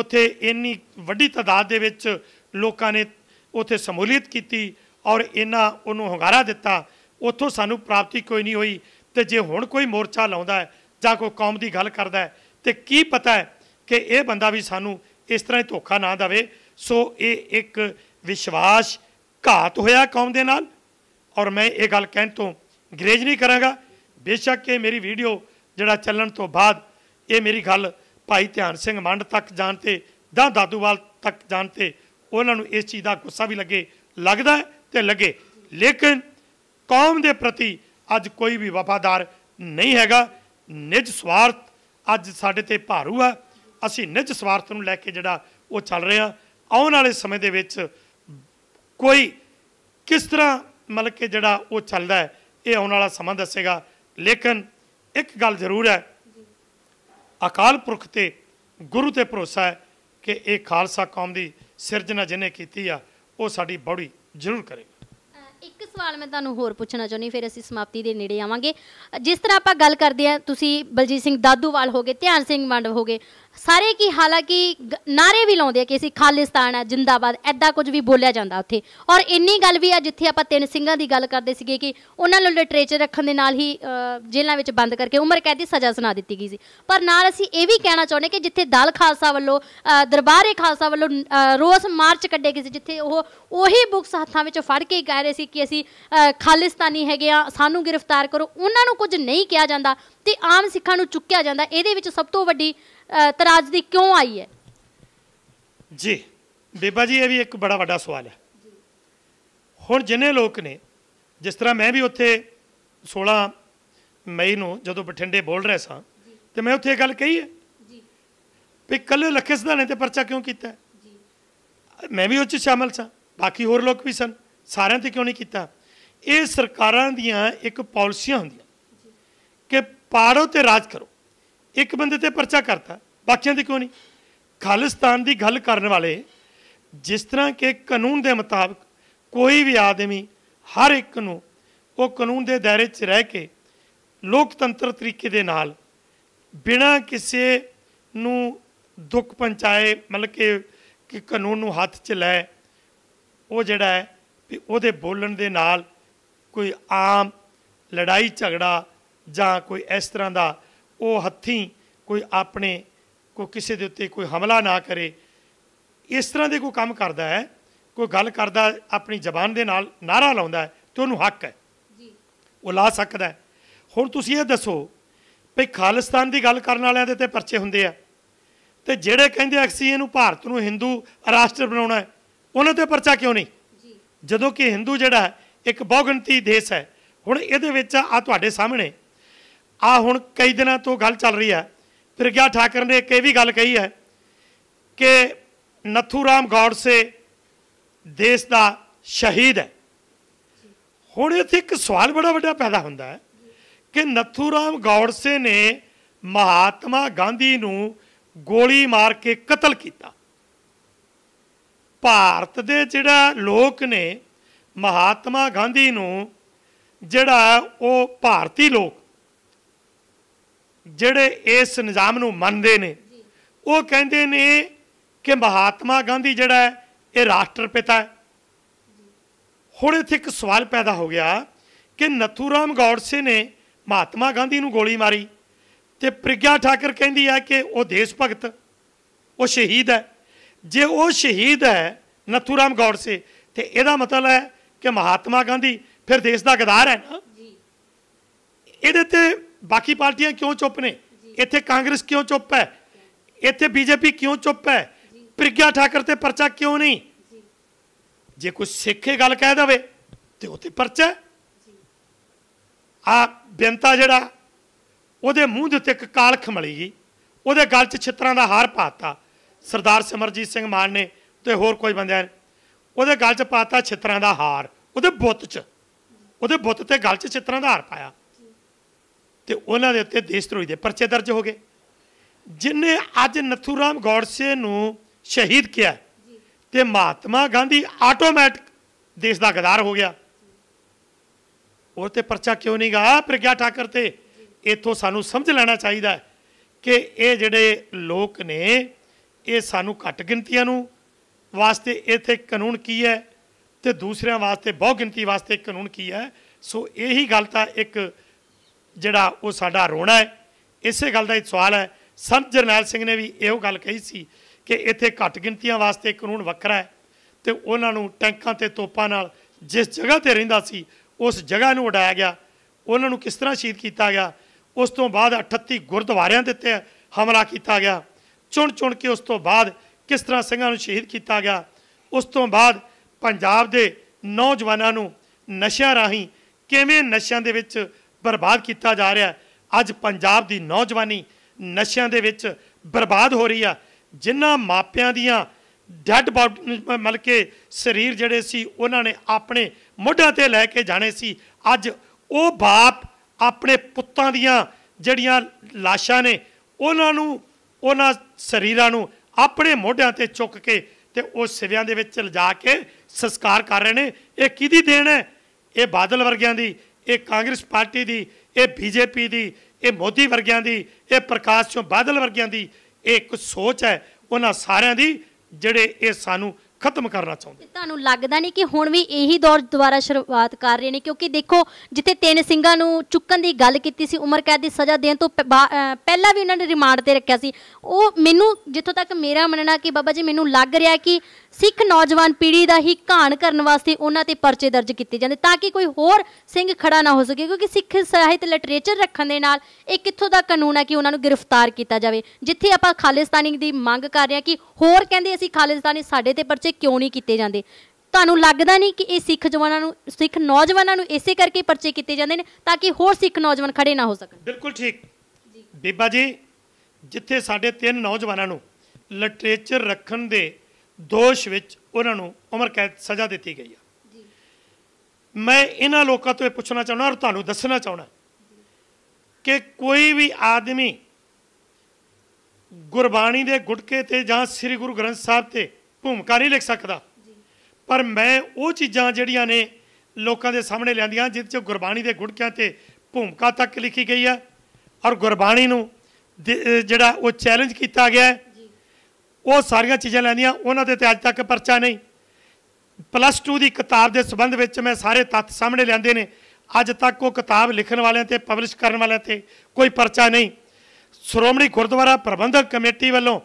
ਉਥੇ ਇੰਨੀ ਵੱਡੀ ਤਦਾਦ ਦੇ ਵਿੱਚ ਲੋਕਾਂ ਨੇ ਉੱਥੇ ਸਮੂਲੀਅਤ ਕੀਤੀ ਔਰ ਇਹਨਾਂ ਉਹਨੂੰ ਹੰਗਾਰਾ ਦਿੱਤਾ ਉੱਥੋਂ ਸਾਨੂੰ ਪ੍ਰਾਪਤੀ ਕੋਈ ਨਹੀਂ ਹੋਈ ਤੇ ਜੇ ਹੁਣ ਕੋਈ ਮੋਰਚਾ ਲਾਉਂਦਾ ਜਾਂ ਕੋਈ ਕੌਮ ਦੀ ਗੱਲ ਕਰਦਾ ਤੇ ਕੀ ਪਤਾ ਹੈ ਕਿ ਇਹ ਬੰਦਾ ਵੀ ਸਾਨੂੰ ਇਸ ਤਰ੍ਹਾਂ ਹੀ ਧੋਖਾ ਨਾ ਦੇਵੇ ਸੋ ਇਹ ਇੱਕ ਵਿਸ਼ਵਾਸ ਘਾਤ ਹੋਇਆ ਕੌਮ ਦੇ ਨਾਲ ਔਰ ਮੈਂ ਇਹ ਗੱਲ ਕਹਿਣ ਤੋਂ ਗਰੇਜ ਨਹੀਂ ਕਰਾਂਗਾ ਬੇਸ਼ੱਕ ਇਹ ਮੇਰੀ ਵੀਡੀਓ ਜਿਹੜਾ ਚੱਲਣ ਤੋਂ ਬਾਅਦ ਇਹ ਮੇਰੀ ਗੱਲ ਭਾਈ ਧਿਆਨ ਸਿੰਘ ਮੰਡ ਤੱਕ ਜਾਣ ਤੇ ਦਾ ਦਾਦੂਵਾਲ ਤੱਕ ਜਾਣ ਤੇ ਉਹਨਾਂ ਨੂੰ ਇਸ ਚੀਜ਼ ਦਾ ਗੁੱਸਾ ਵੀ ਲੱਗੇ ਲੱਗਦਾ ਤੇ ਲੱਗੇ ਲੇਕਿਨ ਕੌਮ ਦੇ ਪ੍ਰਤੀ ਅੱਜ ਕੋਈ ਵੀ ਵਫਾਦਾਰ ਨਹੀਂ ਹੈਗਾ ਨਿਜ ਸਵਾਰਥ ਅੱਜ ਸਾਡੇ ਤੇ ਭਾਰੂ ਆ ਅਸੀਂ ਨਿਜ ਸਵਾਰਥ ਨੂੰ ਲੈ ਕੇ ਜਿਹੜਾ ਉਹ ਚੱਲ ਰਹੇ ਆ ਆਉਣ ਵਾਲੇ ਸਮੇਂ ਦੇ ਵਿੱਚ ਕੋਈ ਕਿਸ ਤਰ੍ਹਾਂ ਮਤਲਬ ਕਿ ਜਿਹੜਾ ਉਹ ਚੱਲਦਾ ਇਹ ਆਉਣ ਵਾਲਾ ਸਮਾਂ ਦੱਸੇਗਾ ਲੇਕਿਨ ਇੱਕ ਗੱਲ ਜ਼ਰੂਰ ਹੈ ਅਕਾਲ ਪੁਰਖ ਤੇ ਗੁਰੂ ਤੇ ਭਰੋਸਾ ਹੈ ਕਿ ਇਹ ਖਾਲਸਾ ਕੌਮ ਦੀ ਸਿਰਜਣਾ ਜਿਹਨੇ ਕੀਤੀ ਆ ਉਹ ਸਾਡੀ ਬੌੜੀ ਜ਼ਰੂਰ ਕਰੇਗਾ ਇੱਕ ਸਵਾਲ ਮੈਂ ਤੁਹਾਨੂੰ ਹੋਰ ਪੁੱਛਣਾ ਚਾਹੁੰਦੀ ਫਿਰ ਅਸੀਂ ਸਮਾਪਤੀ ਦੇ ਨੇੜੇ ਆਵਾਂਗੇ ਜਿਸ ਤਰ੍ਹਾਂ ਆਪਾਂ ਗੱਲ ਕਰਦੇ ਆ ਤੁਸੀਂ ਬਲਜੀਤ ਸਿੰਘ ਦਾਦੂਵਾਲ ਹੋਗੇ ਧਿਆਨ ਸਿੰਘ ਮੰਡਵ ਹੋਗੇ ਸਾਰੇ ਕੀ ਹਾਲਾਂਕਿ ਨਾਰੇ ਵੀ ਲਾਉਂਦੇ ਆ ਕਿ ਅਸੀਂ ਖਾਲਿਸਤਾਨ ਆ ਜਿੰਦਾਬਾਦ ਐਦਾਂ ਕੁਝ ਵੀ ਬੋਲਿਆ ਜਾਂਦਾ ਉੱਥੇ ਔਰ ਇੰਨੀ ਗੱਲ ਵੀ ਆ ਜਿੱਥੇ ਆਪਾਂ ਤਿੰਨ ਸਿੰਘਾਂ ਦੀ ਗੱਲ ਕਰਦੇ ਸੀਗੇ ਕਿ ਉਹਨਾਂ ਨੂੰ ਲਿਟਰੇਚਰ ਰੱਖਣ ਦੇ ਨਾਲ ਹੀ ਜੇਲ੍ਹਾਂ ਵਿੱਚ ਬੰਦ ਕਰਕੇ ਉਮਰ ਕੈਦ ਦੀ ਸਜ਼ਾ ਸੁਣਾ ਦਿੱਤੀ ਗਈ ਸੀ ਪਰ ਨਾਲ ਅਸੀਂ ਇਹ ਵੀ ਕਹਿਣਾ ਚਾਹੁੰਦੇ ਕਿ ਜਿੱਥੇ ਦਲ ਖਾਲਸਾ ਵੱਲੋਂ ਦਰਬਾਰੇ ਖਾਲਸਾ ਵੱਲੋਂ ਰੋਸ ਮਾਰਚ ਕੱਢੇ ਗਏ ਸੀ ਜਿੱਥੇ ਉਹ ਉਹੀ ਬੁੱਕਸ ਹੱਥਾਂ ਵਿੱਚ ਫੜ ਕੇ ਕਹਿ ਰਹੇ ਸੀ ਕਿ ਅਸੀਂ ਖਾਲਿਸਤਾਨੀ ਹੈਗੇ ਆ ਸਾਨੂੰ ਗ੍ਰਿਫਤਾਰ ਕਰੋ ਉਹਨਾਂ ਨੂੰ ਕੁਝ ਨਹੀਂ ਕਿਹਾ ਜਾਂਦਾ ਤੇ ਆਮ ਸਿੱਖਾਂ ਨੂੰ ਚੁੱਕਿਆ ਜਾਂਦਾ ਇਹਦੇ ਵਿੱਚ ਸਭ ਤੋਂ ਵੱਡੀ ਤਰਾਜ ਦੀ ਕਿਉਂ ਆਈ ਹੈ ਜੀ ਬੇਬਾ ਜੀ ਇਹ ਵੀ ਇੱਕ ਬੜਾ ਵੱਡਾ ਸਵਾਲ ਹੈ ਹੁਣ ਜਿੰਨੇ ਲੋਕ ਨੇ ਜਿਸ ਤਰ੍ਹਾਂ ਮੈਂ ਵੀ ਉੱਥੇ 16 ਮਈ ਨੂੰ ਜਦੋਂ ਬਠਿੰਡੇ ਬੋਲ ਰਿਹਾ ਸਾਂ ਤੇ ਮੈਂ ਉੱਥੇ ਇਹ ਗੱਲ ਕਹੀ ਹੈ ਜੀ ਵੀ ਕੱਲ ਲੱਖੇ ਸਧਾਣੇ ਤੇ ਪਰਚਾ ਕਿਉਂ ਕੀਤਾ ਜੀ ਮੈਂ ਵੀ ਉੱਚ ਸ਼ਾਮਲ ਸਾਂ ਬਾਕੀ ਹੋਰ ਲੋਕ ਵੀ ਸਨ ਸਾਰਿਆਂ ਤੇ ਕਿਉਂ ਨਹੀਂ ਕੀਤਾ ਇਹ ਸਰਕਾਰਾਂ ਦੀਆਂ ਇੱਕ ਪਾਲਿਸੀਆਂ ਹੁੰਦੀਆਂ ਕਿ ਪਾੜੋ ਤੇ ਰਾਜ ਕਰੋ ਇੱਕ ਬੰਦੇ ਤੇ ਪਰਚਾ ਕਰਤਾ ਬਾਕੀਆਂ ਦੀ ਕਿਉਂ ਨਹੀਂ ਖਾਲਿਸਤਾਨ ਦੀ ਗੱਲ ਕਰਨ ਵਾਲੇ ਜਿਸ ਤਰ੍ਹਾਂ ਕਿ ਕਾਨੂੰਨ ਦੇ ਮੁਤਾਬਕ ਕੋਈ ਵੀ ਆਦਮੀ ਹਰ ਇੱਕ ਨੂੰ ਉਹ ਕਾਨੂੰਨ ਦੇ ਦਾਇਰੇ 'ਚ ਰਹਿ ਕੇ ਲੋਕਤੰਤਰ ਤਰੀਕੇ ਦੇ ਨਾਲ ਬਿਨਾਂ ਕਿਸੇ ਨੂੰ ਦੁੱਖ ਪਹੁੰਚਾਏ ਮਤਲਬ ਕਿ ਕਿ ਕਾਨੂੰਨ ਨੂੰ ਹੱਥ 'ਚ ਲੈ ਉਹ ਜਿਹੜਾ ਹੈ ਵੀ ਉਹਦੇ ਬੋਲਣ ਦੇ ਨਾਲ ਕੋਈ ਆਮ ਲੜਾਈ ਝਗੜਾ ਜਾਂ ਕੋਈ ਇਸ ਤਰ੍ਹਾਂ ਦਾ ਉਹ ਹੱਥੀ ਕੋਈ ਆਪਣੇ ਕੋਈ ਕਿਸੇ ਦੇ ਉੱਤੇ ਕੋਈ ਹਮਲਾ ਨਾ ਕਰੇ ਇਸ ਤਰ੍ਹਾਂ ਦੇ ਕੋਈ ਕੰਮ ਕਰਦਾ ਹੈ ਕੋਈ ਗੱਲ ਕਰਦਾ ਆਪਣੀ ਜ਼ਬਾਨ ਦੇ ਨਾਲ ਨਾਰਾ ਲਾਉਂਦਾ ਹੈ ਤੇ ਉਹਨੂੰ ਹੱਕ ਹੈ ਜੀ ਉਹ ਲਾ ਸਕਦਾ ਹੁਣ ਤੁਸੀਂ ਇਹ ਦੱਸੋ ਵੀ ਖਾਲਿਸਤਾਨ ਦੀ ਗੱਲ ਕਰਨ ਵਾਲਿਆਂ ਦੇ ਤੇ ਪਰਚੇ ਹੁੰਦੇ ਆ ਤੇ ਜਿਹੜੇ ਕਹਿੰਦੇ ਅਸੀਂ ਇਹਨੂੰ ਭਾਰਤ ਨੂੰ ਹਿੰਦੂ ਰਾਸ਼ਟਰ ਬਣਾਉਣਾ ਹੈ ਉਹਨਾਂ ਤੇ ਪਰਚਾ ਕਿਉਂ ਨਹੀਂ ਜਦੋਂ ਕਿ ਹਿੰਦੂ ਜਿਹੜਾ ਇੱਕ ਬਹੁਗਿਣਤੀ ਦੇਸ਼ ਹੈ ਹੁਣ ਇਹਦੇ ਵਿੱਚ ਆ ਤੁਹਾਡੇ ਸਾਹਮਣੇ ਆ ਹੁਣ ਕਈ ਦਿਨਾਂ ਤੋਂ ਗੱਲ ਚੱਲ ਰਹੀ ਹੈ ਪ੍ਰਗਿਆ ਠਾਕਰ ਨੇ ਇੱਕ ਇਹ ਵੀ ਗੱਲ ਕਹੀ ਹੈ ਕਿ ਨੱਥੂ ਰਾਮ ਗੌਡਸੇ ਦੇਸ਼ ਦਾ ਸ਼ਹੀਦ ਹੈ ਹੁਣ ਇੱਥੇ ਇੱਕ ਸਵਾਲ ਬੜਾ ਵੱਡਾ ਪੈਦਾ ਹੁੰਦਾ ਹੈ ਕਿ ਨੱਥੂ ਰਾਮ ਗੌਡਸੇ ਨੇ ਮਹਾਤਮਾ ਗਾਂਧੀ ਨੂੰ ਗੋਲੀ ਮਾਰ ਕੇ ਕਤਲ ਕੀਤਾ ਭਾਰਤ ਦੇ ਜਿਹੜਾ ਲੋਕ ਨੇ ਮਹਾਤਮਾ ਗਾਂਧੀ ਨੂੰ ਜਿਹੜਾ ਉਹ ਭਾਰਤੀ ਲੋਕ ਜਿਹੜੇ ਇਸ ਨਿਜ਼ਾਮ ਨੂੰ ਮੰਨਦੇ ਨੇ ਉਹ ਕਹਿੰਦੇ ਨੇ ਕਿ ਮਹਾਤਮਾ ਗਾਂਧੀ ਜਿਹੜਾ ਹੈ ਇਹ ਰਾਸ਼ਟਰ ਪਿਤਾ ਹੈ ਹੁਣ ਇੱਥੇ ਇੱਕ ਸਵਾਲ ਪੈਦਾ ਹੋ ਗਿਆ ਕਿ ਨਥੂਰਾਮ ਗੌਡਸੇ ਨੇ ਮਹਾਤਮਾ ਗਾਂਧੀ ਨੂੰ ਗੋਲੀ ਮਾਰੀ ਤੇ ਪ੍ਰਿਗਿਆ ਠਾਕਰ ਕਹਿੰਦੀ ਹੈ ਕਿ ਉਹ ਦੇਸ਼ ਭਗਤ ਉਹ ਸ਼ਹੀਦ ਹੈ ਜੇ ਉਹ ਸ਼ਹੀਦ ਹੈ ਨਥੂਰਾਮ ਗੌਡਸੇ ਤੇ ਇਹਦਾ ਮਤਲਬ ਹੈ ਕਿ ਮਹਾਤਮਾ ਗਾਂਧੀ ਫਿਰ ਦੇਸ਼ ਦਾ ਗਦਾਰ ਹੈ ਨਾ ਜੀ ਇਹਦੇ ਤੇ ਬਾਕੀ ਪਾਰਟੀਆਂ ਕਿਉਂ ਚੁੱਪ ਨੇ ਇੱਥੇ ਕਾਂਗਰਸ ਕਿਉਂ ਚੁੱਪ ਹੈ ਇੱਥੇ ਬੀਜੇਪੀ ਕਿਉਂ ਚੁੱਪ ਹੈ ਪ੍ਰਗਿਆ ਠਾਕਰ ਤੇ ਪਰਚਾ ਕਿਉਂ ਨਹੀਂ ਜੇ ਕੋਈ ਸਿੱਖੇ ਗੱਲ ਕਹਿ ਦਵੇ ਤੇ ਉਹ ਤੇ ਪਰਚਾ ਆ ਬੇਨਤਾ ਜਿਹੜਾ ਉਹਦੇ ਮੂੰਹ ਦੇ ਉੱਤੇ ਇੱਕ ਕਾਲਖ ਮਲੀ ਗਈ ਉਹਦੇ ਗਲ 'ਚ ਛਿੱਤਰਾਂ ਦਾ ਹਾਰ ਪਾਤਾ ਸਰਦਾਰ ਸਿਮਰਜੀਤ ਸਿੰਘ ਮਾਨ ਨੇ ਤੇ ਹੋਰ ਕੋਈ ਬੰਦਿਆ ਉਹਦੇ ਗਲ 'ਚ ਪਾਤਾ ਛਿੱਤਰਾਂ ਦਾ ਹਾਰ ਉਹਦੇ ਬੁੱਤ 'ਚ ਉਹਦੇ ਬੁੱਤ ਤੇ ਗਲ 'ਚ ਛਿੱਤਰਾਂ ਦਾ ਹਾਰ ਪਾਇਆ ਤੇ ਉਹਨਾਂ ਦੇ ਉੱਤੇ ਦੇਸ਼ ਧਰੋਹੀ ਦੇ ਪਰਚੇ ਦਰਜ ਹੋ ਗਏ ਜਿਨੇ ਅੱਜ ਨਥੂਰਾਮ ਗੌਡਸੇ ਨੂੰ ਸ਼ਹੀਦ ਕੀਤਾ ਤੇ ਮਹਾਤਮਾ ਗਾਂਧੀ ਆਟੋਮੈਟਿਕ ਦੇਸ਼ ਦਾ ਗਦਾਰ ਹੋ ਗਿਆ ਉਹ ਤੇ ਪਰਚਾ ਕਿਉਂ ਨਹੀਂ ਗਾ ਪ੍ਰਗਿਆ ਠਾਕਰ ਤੇ ਇਥੋਂ ਸਾਨੂੰ ਸਮਝ ਲੈਣਾ ਚਾਹੀਦਾ ਕਿ ਇਹ ਜਿਹੜੇ ਲੋਕ ਨੇ ਇਹ ਸਾਨੂੰ ਘੱਟ ਗਿਣਤੀਆਂ ਨੂੰ ਵਾਸਤੇ ਇਥੇ ਕਾਨੂੰਨ ਕੀ ਹੈ ਤੇ ਦੂਸਰਿਆਂ ਵਾਸਤੇ ਬਹੁ ਗਿਣਤੀ ਵਾਸਤੇ ਕਾਨੂੰਨ ਕੀ ਹੈ ਸੋ ਇਹੀ ਗੱਲ ਤਾਂ ਇੱਕ ਜਿਹੜਾ ਉਹ ਸਾਡਾ ਰੋਣਾ ਹੈ ਇਸੇ ਗੱਲ ਦਾ ਇੱਕ ਸਵਾਲ ਹੈ ਸੰਤ ਜਰਨੈਲ ਸਿੰਘ ਨੇ ਵੀ ਇਹੋ ਗੱਲ ਕਹੀ ਸੀ ਕਿ ਇੱਥੇ ਘੱਟ ਗਿਣਤੀਆਂ ਵਾਸਤੇ ਕਾਨੂੰਨ ਵੱਖਰਾ ਹੈ ਤੇ ਉਹਨਾਂ ਨੂੰ ਟੈਂਕਾਂ ਤੇ ਤੋਪਾਂ ਨਾਲ ਜਿਸ ਜਗ੍ਹਾ ਤੇ ਰਹਿੰਦਾ ਸੀ ਉਸ ਜਗ੍ਹਾ ਨੂੰ ਉਡਾਇਆ ਗਿਆ ਉਹਨਾਂ ਨੂੰ ਕਿਸ ਤਰ੍ਹਾਂ ਸ਼ਹੀਦ ਕੀਤਾ ਗਿਆ ਉਸ ਤੋਂ ਬਾਅਦ 38 ਗੁਰਦੁਆਰਿਆਂ ਦੇ ਉੱਤੇ ਹਮਲਾ ਕੀਤਾ ਗਿਆ ਚੁਣ ਚੁਣ ਕੇ ਉਸ ਤੋਂ ਬਾਅਦ ਕਿਸ ਤਰ੍ਹਾਂ ਸਿੰਘਾਂ ਨੂੰ ਸ਼ਹੀਦ ਕੀਤਾ ਗਿਆ ਉਸ ਤੋਂ ਬਾਅਦ ਪੰਜਾਬ ਦੇ ਨੌਜਵਾਨਾਂ ਨੂੰ ਨਸ਼ਿਆਂ ਰਾਹੀਂ ਕਿਵੇਂ ਨਸ਼ਿਆਂ ਦੇ ਵਿੱਚ ਬਰਬਾਦ ਕੀਤਾ ਜਾ ਰਿਹਾ ਅੱਜ ਪੰਜਾਬ ਦੀ ਨੌਜਵਾਨੀ ਨਸ਼ਿਆਂ ਦੇ ਵਿੱਚ ਬਰਬਾਦ ਹੋ ਰਹੀ ਆ ਜਿਨ੍ਹਾਂ ਮਾਪਿਆਂ ਦੀਆਂ ਡੈਡ ਮਤਲਬ ਕਿ ਸਰੀਰ ਜਿਹੜੇ ਸੀ ਉਹਨਾਂ ਨੇ ਆਪਣੇ ਮੋਢਾਂ ਤੇ ਲੈ ਕੇ ਜਾਣੇ ਸੀ ਅੱਜ ਉਹ ਬਾਪ ਆਪਣੇ ਪੁੱਤਾਂ ਦੀਆਂ ਜਿਹੜੀਆਂ ਲਾਸ਼ਾਂ ਨੇ ਉਹਨਾਂ ਨੂੰ ਉਹਨਾਂ ਸਰੀਰਾਂ ਨੂੰ ਆਪਣੇ ਮੋਢਿਆਂ ਤੇ ਚੁੱਕ ਕੇ ਤੇ ਉਹ ਸਿਵਿਆਂ ਦੇ ਵਿੱਚ ਲਿਜਾ ਕੇ ਸੰਸਕਾਰ ਕਰ ਰਹੇ ਨੇ ਇਹ ਕਿਹਦੀ ਦੇਣ ਹੈ ਇਹ ਬਾਦਲ ਵਰਗਿਆਂ ਦੀ ਇਹ ਕਾਂਗਰਸ ਪਾਰਟੀ ਦੀ ਇਹ ਭਾਜਪਾ ਦੀ ਇਹ ਮੋਦੀ ਵਰਗਿਆਂ ਦੀ ਇਹ ਪ੍ਰਕਾਸ਼ ਚੋਂ ਬਾਦਲ ਵਰਗਿਆਂ ਦੀ ਇਹ ਇੱਕ ਸੋਚ ਹੈ ਉਹਨਾਂ ਸਾਰਿਆਂ ਦੀ ਜਿਹੜੇ ਇਹ ਸਾਨੂੰ ਖਤਮ ਕਰਨਾ ਚਾਹੁੰਦੇ ਤੁਹਾਨੂੰ ਲੱਗਦਾ ਨਹੀਂ ਕਿ ਹੁਣ ਵੀ ਇਹੀ ਦੌਰ ਦੁਬਾਰਾ ਸ਼ੁਰੂਆਤ ਕਰ ਰਹੇ ਨੇ ਕਿਉਂਕਿ ਦੇਖੋ ਜਿੱਥੇ ਤਿੰਨ ਸਿੰਘਾਂ ਨੂੰ ਚੁੱਕਣ ਦੀ ਗੱਲ ਕੀਤੀ ਸੀ ਉਮਰ ਕੈਦ ਦੀ ਸਜ਼ਾ ਦੇਣ ਤੋਂ ਪਹਿਲਾਂ ਵੀ ਉਹਨਾਂ ਨੇ ਰਿਮਾਂਡ ਤੇ ਰੱਖਿਆ ਸੀ ਉਹ ਮੈਨੂੰ ਜਿੱਥੋਂ ਤੱਕ ਮੇਰਾ ਮੰਨਣਾ ਕਿ ਬਾਬਾ ਜੀ ਮੈਨੂੰ ਲੱਗ ਰਿਹਾ ਕਿ ਸਿੱਖ ਨੌਜਵਾਨ ਪੀੜ੍ਹੀ ਦਾ ਹੀ ਘਾਣ ਕਰਨ ਵਾਸਤੇ ਉਹਨਾਂ ਤੇ ਪਰਚੇ ਦਰਜ ਕੀਤੇ ਜਾਂਦੇ ਤਾਂ ਕਿ ਕੋਈ ਹੋਰ ਸਿੰਘ ਖੜਾ ਨਾ ਹੋ ਸਕੇ ਕਿਉਂਕਿ ਸਿੱਖ ਸਾਹਿਤ ਲਿਟਰੇਚਰ ਰੱਖਣ ਦੇ ਨਾਲ ਇਹ ਕਿੱਥੋਂ ਦਾ ਕਾਨੂੰਨ ਹੈ ਕਿ ਉਹਨਾਂ ਨੂੰ ਗ੍ਰਿਫਤਾਰ ਕੀਤਾ ਜਾਵੇ ਜਿੱਥੇ ਆਪਾਂ ਖਾਲਿਸਤਾਨੀ ਦੀ ਮੰਗ ਕਰ ਰਹੇ ਹਾਂ ਕਿ ਹੋਰ ਕਹਿੰਦੇ ਅਸੀਂ ਖਾਲਿਸਤਾਨੀ ਸਾਡੇ ਤੇ ਪਰਚੇ ਕਿਉਂ ਨਹੀਂ ਕੀਤੇ ਜਾਂਦੇ ਤੁਹਾਨੂੰ ਲੱਗਦਾ ਨਹੀਂ ਕਿ ਇਹ ਸਿੱਖ ਜਵਾਨਾਂ ਨੂੰ ਸਿੱਖ ਨੌਜਵਾਨਾਂ ਨੂੰ ਇਸੇ ਕਰਕੇ ਪਰਚੇ ਕੀਤੇ ਜਾਂਦੇ ਨੇ ਤਾਂ ਕਿ ਹੋਰ ਸਿੱਖ ਨੌਜਵਾਨ ਖੜੇ ਨਾ ਹੋ ਸਕਣ ਬਿਲਕੁਲ ਠੀਕ ਬੀਬਾ ਜੀ ਜਿੱਥੇ ਸਾਡੇ ਤਿੰਨ ਨੌਜਵਾਨਾਂ ਨੂੰ ਲਿਟਰੇਚਰ ਰੱਖਣ ਦੇ ਦੋਸ਼ ਵਿੱਚ ਉਹਨਾਂ ਨੂੰ ਉਮਰ ਕੈਦ ਸਜ਼ਾ ਦਿੱਤੀ ਗਈ ਆ ਮੈਂ ਇਹਨਾਂ ਲੋਕਾਂ ਤੋਂ ਇਹ ਪੁੱਛਣਾ ਚਾਹੁੰਦਾ ਔਰ ਤੁਹਾਨੂੰ ਦੱਸਣਾ ਚਾਹੁੰਦਾ ਕਿ ਕੋਈ ਵੀ ਆਦਮੀ ਗੁਰਬਾਣੀ ਦੇ ਗੁਟਕੇ ਤੇ ਜਾਂ ਸ੍ਰੀ ਗੁਰੂ ਗ੍ਰੰਥ ਸਾਹਿਬ ਤੇ ਭੂਮਿਕਾ ਨਹੀਂ ਲਿਖ ਸਕਦਾ ਪਰ ਮੈਂ ਉਹ ਚੀਜ਼ਾਂ ਜਿਹੜੀਆਂ ਨੇ ਲੋਕਾਂ ਦੇ ਸਾਹਮਣੇ ਲਿਆਂਦੀਆਂ ਜਿਸ 'ਚ ਗੁਰਬਾਣੀ ਦੇ ਗੁਟਕਿਆਂ ਤੇ ਭੂਮਿਕਾ ਤੱਕ ਲਿਖੀ ਗਈ ਹੈ ਔਰ ਗੁਰਬਾਣੀ ਨੂੰ ਜਿਹੜਾ ਉਹ ਚੈਲੰਜ ਕੀਤਾ ਗਿਆ ਹੈ ਉਹ ਸਾਰੀਆਂ ਚੀਜ਼ਾਂ ਲੈਣੀਆਂ ਉਹਨਾਂ ਦੇ ਤੇ ਅੱਜ ਤੱਕ ਪਰਚਾ ਨਹੀਂ ਪਲੱਸ 2 ਦੀ ਕਿਤਾਬ ਦੇ ਸਬੰਧ ਵਿੱਚ ਮੈਂ ਸਾਰੇ ਤੱਤ ਸਾਹਮਣੇ ਲਿਆਂਦੇ ਨੇ ਅੱਜ ਤੱਕ ਉਹ ਕਿਤਾਬ ਲਿਖਣ ਵਾਲਿਆਂ ਤੇ ਪਬਲਿਸ਼ ਕਰਨ ਵਾਲਿਆਂ ਤੇ ਕੋਈ ਪਰਚਾ ਨਹੀਂ ਸ਼੍ਰੋਮਣੀ ਗੁਰਦੁਆਰਾ ਪ੍ਰਬੰਧਕ ਕਮੇਟੀ ਵੱਲੋਂ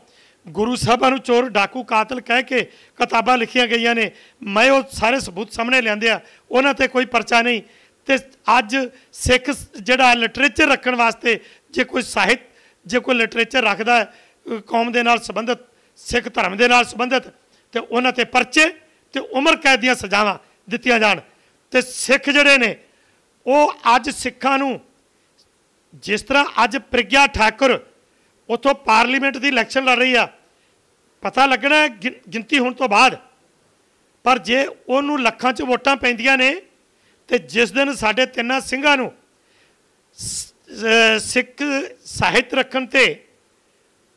ਗੁਰੂ ਸਾਹਿਬਾਂ ਨੂੰ ਚੋਰ ਡਾਕੂ ਕਾਤਲ ਕਹਿ ਕੇ ਕਿਤਾਬਾਂ ਲਿਖੀਆਂ ਗਈਆਂ ਨੇ ਮੈਂ ਉਹ ਸਾਰੇ ਸਬੂਤ ਸਾਹਮਣੇ ਲਿਆਂਦੇ ਆ ਉਹਨਾਂ ਤੇ ਕੋਈ ਪਰਚਾ ਨਹੀਂ ਤੇ ਅੱਜ ਸਿੱਖ ਜਿਹੜਾ ਲਿਟਰੇਚਰ ਰੱਖਣ ਵਾਸਤੇ ਜੇ ਕੋਈ ਸਾਹਿਤ ਜੇ ਕੋਈ ਲਿਟਰੇਚਰ ਰੱਖਦਾ ਕੌਮ ਦੇ ਨਾਲ ਸੰਬੰਧਿਤ ਸਿੱਖ ਧਰਮ ਦੇ ਨਾਲ ਸੰਬੰਧਿਤ ਤੇ ਉਹਨਾਂ ਤੇ ਪਰਚੇ ਤੇ ਉਮਰ ਕੈਦ ਦੀਆਂ ਸਜ਼ਾਵਾਂ ਦਿੱਤੀਆਂ ਜਾਣ ਤੇ ਸਿੱਖ ਜਿਹੜੇ ਨੇ ਉਹ ਅੱਜ ਸਿੱਖਾਂ ਨੂੰ ਜਿਸ ਤਰ੍ਹਾਂ ਅੱਜ ਪ੍ਰਗਿਆ ਠਾਕੁਰ ਉਥੋਂ ਪਾਰਲੀਮੈਂਟ ਦੀ ਇਲੈਕਸ਼ਨ ਲੜ ਰਹੀ ਆ ਪਤਾ ਲੱਗਣਾ ਗਿਣਤੀ ਹੋਣ ਤੋਂ ਬਾਅਦ ਪਰ ਜੇ ਉਹਨੂੰ ਲੱਖਾਂ 'ਚ ਵੋਟਾਂ ਪੈਂਦੀਆਂ ਨੇ ਤੇ ਜਿਸ ਦਿਨ ਸਾਡੇ ਤਿੰਨਾਂ ਸਿੰਘਾਂ ਨੂੰ ਸਿੱਖ ਸਾਹਿਤ ਰੱਖਣ ਤੇ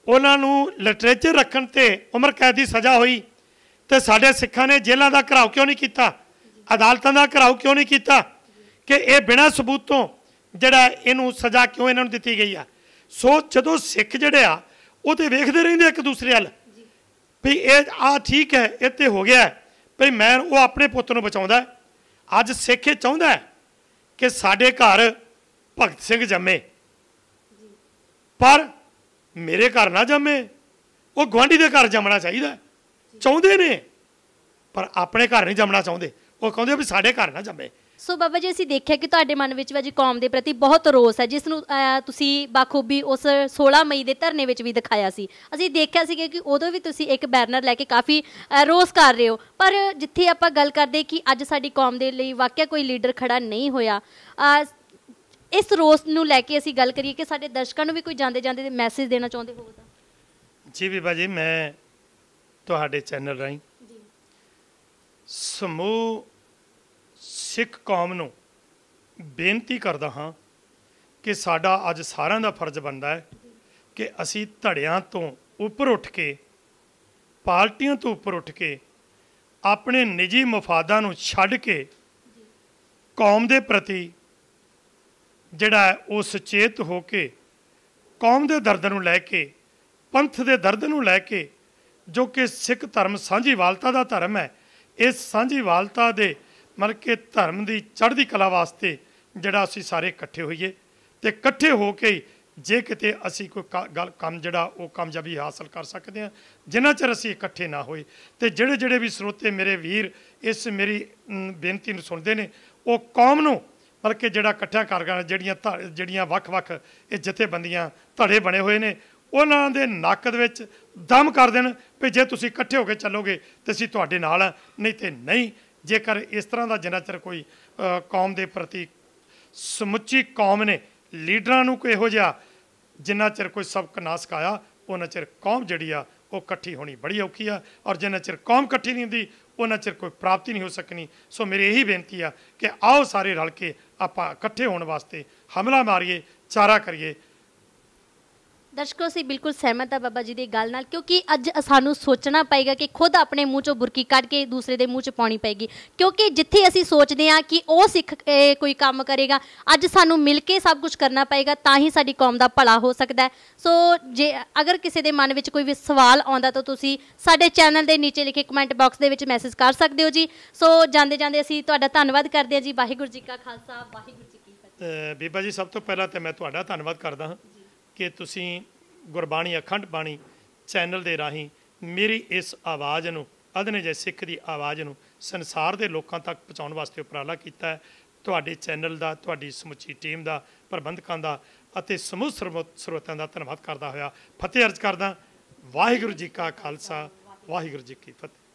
ਉਹਨਾਂ ਨੂੰ ਲਿਟਰੇਚਰ ਰੱਖਣ ਤੇ ਉਮਰ ਕੈਦ ਦੀ ਸਜ਼ਾ ਹੋਈ ਤੇ ਸਾਡੇ ਸਿੱਖਾਂ ਨੇ ਜੇਲ੍ਹਾਂ ਦਾ ਘਰਾਓ ਕਿਉਂ ਨਹੀਂ ਕੀਤਾ ਅਦਾਲਤਾਂ ਦਾ ਘਰਾਓ ਕਿਉਂ ਨਹੀਂ ਕੀਤਾ ਕਿ ਇਹ ਬਿਨਾਂ ਸਬੂਤ ਤੋਂ ਜਿਹੜਾ ਇਹਨੂੰ ਸਜ਼ਾ ਕਿਉਂ ਇਹਨਾਂ ਨੂੰ ਦਿੱਤੀ ਗਈ ਆ ਸੋ ਜਦੋਂ ਸਿੱਖ ਜਿਹੜੇ ਆ ਉਹ ਤੇ ਵੇਖਦੇ ਰਹਿੰਦੇ ਇੱਕ ਦੂਸਰੇ ਵੱਲ ਵੀ ਇਹ ਆ ਠੀਕ ਹੈ ਇਹ ਤੇ ਹੋ ਗਿਆ ਭਈ ਮੈਂ ਉਹ ਆਪਣੇ ਪੁੱਤ ਨੂੰ ਬਚਾਉਂਦਾ ਅੱਜ ਸਿੱਖ ਇਹ ਚਾਹੁੰਦਾ ਕਿ ਸਾਡੇ ਘਰ ਭਗਤ ਸਿੰਘ ਜੰਮੇ ਪਰ ਮੇਰੇ ਘਰ ਨਾ ਜੰਮੇ ਉਹ ਗਵਾਂਢੀ ਦੇ ਘਰ ਜੰਮਣਾ ਚਾਹੀਦਾ ਚਾਹੁੰਦੇ ਨੇ ਪਰ ਆਪਣੇ ਘਰ ਨਹੀਂ ਜੰਮਣਾ ਚਾਹੁੰਦੇ ਉਹ ਕਹਿੰਦੇ ਵੀ ਸਾਡੇ ਘਰ ਨਾ ਜੰਮੇ ਸੋ ਬਾਬਾ ਜੀ ਅਸੀਂ ਦੇਖਿਆ ਕਿ ਤੁਹਾਡੇ ਮਨ ਵਿੱਚ ਵਜੀ ਕੌਮ ਦੇ ਪ੍ਰਤੀ ਬਹੁਤ ਰੋਸ ਹੈ ਜਿਸ ਨੂੰ ਤੁਸੀਂ ਬਾਖੂਬੀ ਉਸ 16 ਮਈ ਦੇ ਧਰਨੇ ਵਿੱਚ ਵੀ ਦਿਖਾਇਆ ਸੀ ਅਸੀਂ ਦੇਖਿਆ ਸੀ ਕਿ ਉਦੋਂ ਵੀ ਤੁਸੀਂ ਇੱਕ ਬੈਨਰ ਲੈ ਕੇ ਕਾਫੀ ਰੋਸ ਕਰ ਰਹੇ ਹੋ ਪਰ ਜਿੱਥੇ ਆਪਾਂ ਗੱਲ ਕਰਦੇ ਕਿ ਅੱਜ ਸਾਡੀ ਕੌਮ ਦੇ ਲਈ ਵਾਕਿਆ ਕੋਈ ਲੀਡਰ ਖੜਾ ਨਹੀਂ ਹੋਇਆ ਇਸ ਰੋਸ ਨੂੰ ਲੈ ਕੇ ਅਸੀਂ ਗੱਲ ਕਰੀਏ ਕਿ ਸਾਡੇ ਦਰਸ਼ਕਾਂ ਨੂੰ ਵੀ ਕੋਈ ਜਾਂਦੇ ਜਾਂਦੇ ਦੇ ਮੈਸੇਜ ਦੇਣਾ ਚਾਹੁੰਦੇ ਹੋ ਤਾਂ ਜੀ ਵੀ ਜੀ ਮੈਂ ਤੁਹਾਡੇ ਚੈਨਲ ਰਾਈ ਜੀ ਸਮੂਹ ਸਿੱਖ ਕੌਮ ਨੂੰ ਬੇਨਤੀ ਕਰਦਾ ਹਾਂ ਕਿ ਸਾਡਾ ਅੱਜ ਸਾਰਿਆਂ ਦਾ ਫਰਜ਼ ਬਣਦਾ ਹੈ ਕਿ ਅਸੀਂ ਧੜਿਆਂ ਤੋਂ ਉੱਪਰ ਉੱਠ ਕੇ ਪਾਰਟੀਆਂ ਤੋਂ ਉੱਪਰ ਉੱਠ ਕੇ ਆਪਣੇ ਨਿੱਜੀ ਮਫਾਦਾਂ ਨੂੰ ਛੱਡ ਕੇ ਕੌਮ ਦੇ ਪ੍ਰਤੀ ਜਿਹੜਾ ਉਹ ਸੁਚੇਤ ਹੋ ਕੇ ਕੌਮ ਦੇ ਦਰਦ ਨੂੰ ਲੈ ਕੇ ਪੰਥ ਦੇ ਦਰਦ ਨੂੰ ਲੈ ਕੇ ਜੋ ਕਿ ਸਿੱਖ ਧਰਮ ਸਾਂਝੀਵਾਲਤਾ ਦਾ ਧਰਮ ਹੈ ਇਸ ਸਾਂਝੀਵਾਲਤਾ ਦੇ ਮਰ ਕੇ ਧਰਮ ਦੀ ਚੜ੍ਹਦੀ ਕਲਾ ਵਾਸਤੇ ਜਿਹੜਾ ਅਸੀਂ ਸਾਰੇ ਇਕੱਠੇ ਹੋਈਏ ਤੇ ਇਕੱਠੇ ਹੋ ਕੇ ਜੇ ਕਿਤੇ ਅਸੀਂ ਕੋਈ ਗੱਲ ਕੰਮ ਜਿਹੜਾ ਉਹ ਕਾਮਯਾਬੀ ਹਾਸਲ ਕਰ ਸਕਦੇ ਹਾਂ ਜਿੰਨਾ ਚਿਰ ਅਸੀਂ ਇਕੱਠੇ ਨਾ ਹੋਏ ਤੇ ਜਿਹੜੇ ਜਿਹੜੇ ਵੀ ਸਰੋਤੇ ਮੇਰੇ ਵੀਰ ਇਸ ਮੇਰੀ ਬੇਨਤੀ ਨੂੰ ਸੁਣਦੇ ਨੇ ਉਹ ਕੌਮ ਨੂੰ ਬਲਕਿ ਜਿਹੜਾ ਇਕੱਠਾ ਕਾਰਗਰ ਜਿਹੜੀਆਂ ਜਿਹੜੀਆਂ ਵੱਖ-ਵੱਖ ਇਹ ਜਥੇਬੰਦੀਆਂ ਧੜੇ ਬਣੇ ਹੋਏ ਨੇ ਉਹਨਾਂ ਦੇ ਨੱਕ ਦੇ ਵਿੱਚ ਦਮ ਕਰ ਦੇਣ ਵੀ ਜੇ ਤੁਸੀਂ ਇਕੱਠੇ ਹੋ ਕੇ ਚੱਲੋਗੇ ਤੇ ਅਸੀਂ ਤੁਹਾਡੇ ਨਾਲ ਆ ਨਹੀਂ ਤੇ ਨਹੀਂ ਜੇਕਰ ਇਸ ਤਰ੍ਹਾਂ ਦਾ ਜਨਾਚਰ ਕੋਈ ਕੌਮ ਦੇ ਪ੍ਰਤੀ ਸਮੁੱਚੀ ਕੌਮ ਨੇ ਲੀਡਰਾਂ ਨੂੰ ਕੋਈ ਇਹੋ ਜਿਹਾ ਜਿੰਨਾ ਚਿਰ ਕੋਈ ਸਬਕ ਨਾ ਸਿਖਾਇਆ ਉਹਨਾਂ ਚਿਰ ਕੌਮ ਜਿਹੜੀ ਆ ਉਹ ਇਕੱਠੀ ਹੋਣੀ ਬੜੀ ਔਖੀ ਆ ਔਰ ਜਿੰਨਾ ਚਿਰ ਕੌਮ ਇਕੱਠੀ ਨਹੀਂ ਹੁੰਦੀ ਉਹਨਾਂ ਚਿਰ ਕੋਈ ਪ੍ਰਾਪਤੀ ਨਹੀਂ ਹੋ ਸਕਣੀ ਸੋ ਮੇਰੀ ਇਹੀ ਬੇਨਤੀ ਆ ਕਿ ਆਓ ਸਾਰੇ ਰਲ ਕੇ ਆਪਾਂ ਇਕੱਠੇ ਹੋਣ ਵਾਸਤੇ ਹਮਲਾ ਮਾਰੀਏ ਚਾਰਾ ਕਰੀਏ ਦਰਸ਼ਕੋ ਸੀ ਬਿਲਕੁਲ ਸਹਿਮਤ ਆ ਬਾਬਾ ਜੀ ਦੀ ਗੱਲ ਨਾਲ ਕਿਉਂਕਿ ਅੱਜ ਸਾਨੂੰ ਸੋਚਣਾ ਪਏਗਾ ਕਿ ਖੁਦ ਆਪਣੇ ਮੂੰਹ ਚੋਂ ਬੁਰਕੀ ਕੱਢ ਕੇ ਦੂਸਰੇ ਦੇ ਮੂੰਹ 'ਚ ਪਾਉਣੀ ਪਏਗੀ ਕਿਉਂਕਿ ਜਿੱਥੇ ਅਸੀਂ ਸੋਚਦੇ ਆ ਕਿ ਉਹ ਸਿੱਖ ਕੋਈ ਕੰਮ ਕਰੇਗਾ ਅੱਜ ਸਾਨੂੰ ਮਿਲ ਕੇ ਸਭ ਕੁਝ ਕਰਨਾ ਪਏਗਾ ਤਾਂ ਹੀ ਸਾਡੀ ਕੌਮ ਦਾ ਭਲਾ ਹੋ ਸਕਦਾ ਸੋ ਜੇ ਅਗਰ ਕਿਸੇ ਦੇ ਮਨ ਵਿੱਚ ਕੋਈ ਵੀ ਸਵਾਲ ਆਉਂਦਾ ਤਾਂ ਤੁਸੀਂ ਸਾਡੇ ਚੈਨਲ ਦੇ ਨੀਚੇ ਲਿਖੇ ਕਮੈਂਟ ਬਾਕਸ ਦੇ ਵਿੱਚ ਮੈਸੇਜ ਕਰ ਸਕਦੇ ਹੋ ਜੀ ਸੋ ਜਾਂਦੇ ਜਾਂਦੇ ਅਸੀਂ ਤੁਹਾਡਾ ਧੰਨਵਾਦ ਕਰਦੇ ਹਾਂ ਜੀ ਵਾਹਿਗੁਰੂ ਜੀ ਕਾ ਖਾਲਸਾ ਵਾਹਿਗੁਰੂ ਜੀ ਕੀ ਫਤਿਹ ਬੀਬਾ ਜੀ ਸਭ ਤੋਂ ਪਹਿਲਾਂ ਤੇ ਮੈਂ ਤੁਹਾਡਾ ਧੰਨਵਾਦ ਕਰਦਾ ਹਾਂ ਕਿ ਤੁਸੀਂ ਗੁਰਬਾਣੀ ਅਖੰਡ ਬਾਣੀ ਚੈਨਲ ਦੇ ਰਾਹੀਂ ਮੇਰੀ ਇਸ ਆਵਾਜ਼ ਨੂੰ ਅਧਨੇ ਜੈ ਸਿੱਖ ਦੀ ਆਵਾਜ਼ ਨੂੰ ਸੰਸਾਰ ਦੇ ਲੋਕਾਂ ਤੱਕ ਪਹੁੰਚਾਉਣ ਵਾਸਤੇ ਉਪਰਾਲਾ ਕੀਤਾ ਹੈ ਤੁਹਾਡੇ ਚੈਨਲ ਦਾ ਤੁਹਾਡੀ ਸਮੁੱਚੀ ਟੀਮ ਦਾ ਪ੍ਰਬੰਧਕਾਂ ਦਾ ਅਤੇ ਸਮੂਹ ਸਰੋਤਾਂ ਦਾ ਧੰਨਵਾਦ ਕਰਦਾ ਹੋਇਆ ਫਤਿਹ ਅਰਜ਼ ਕਰਦਾ ਵਾਹਿਗੁਰੂ ਜੀ ਕਾ ਖਾਲਸਾ ਵਾਹਿਗੁਰੂ ਜੀ ਕੀ ਫਤਿਹ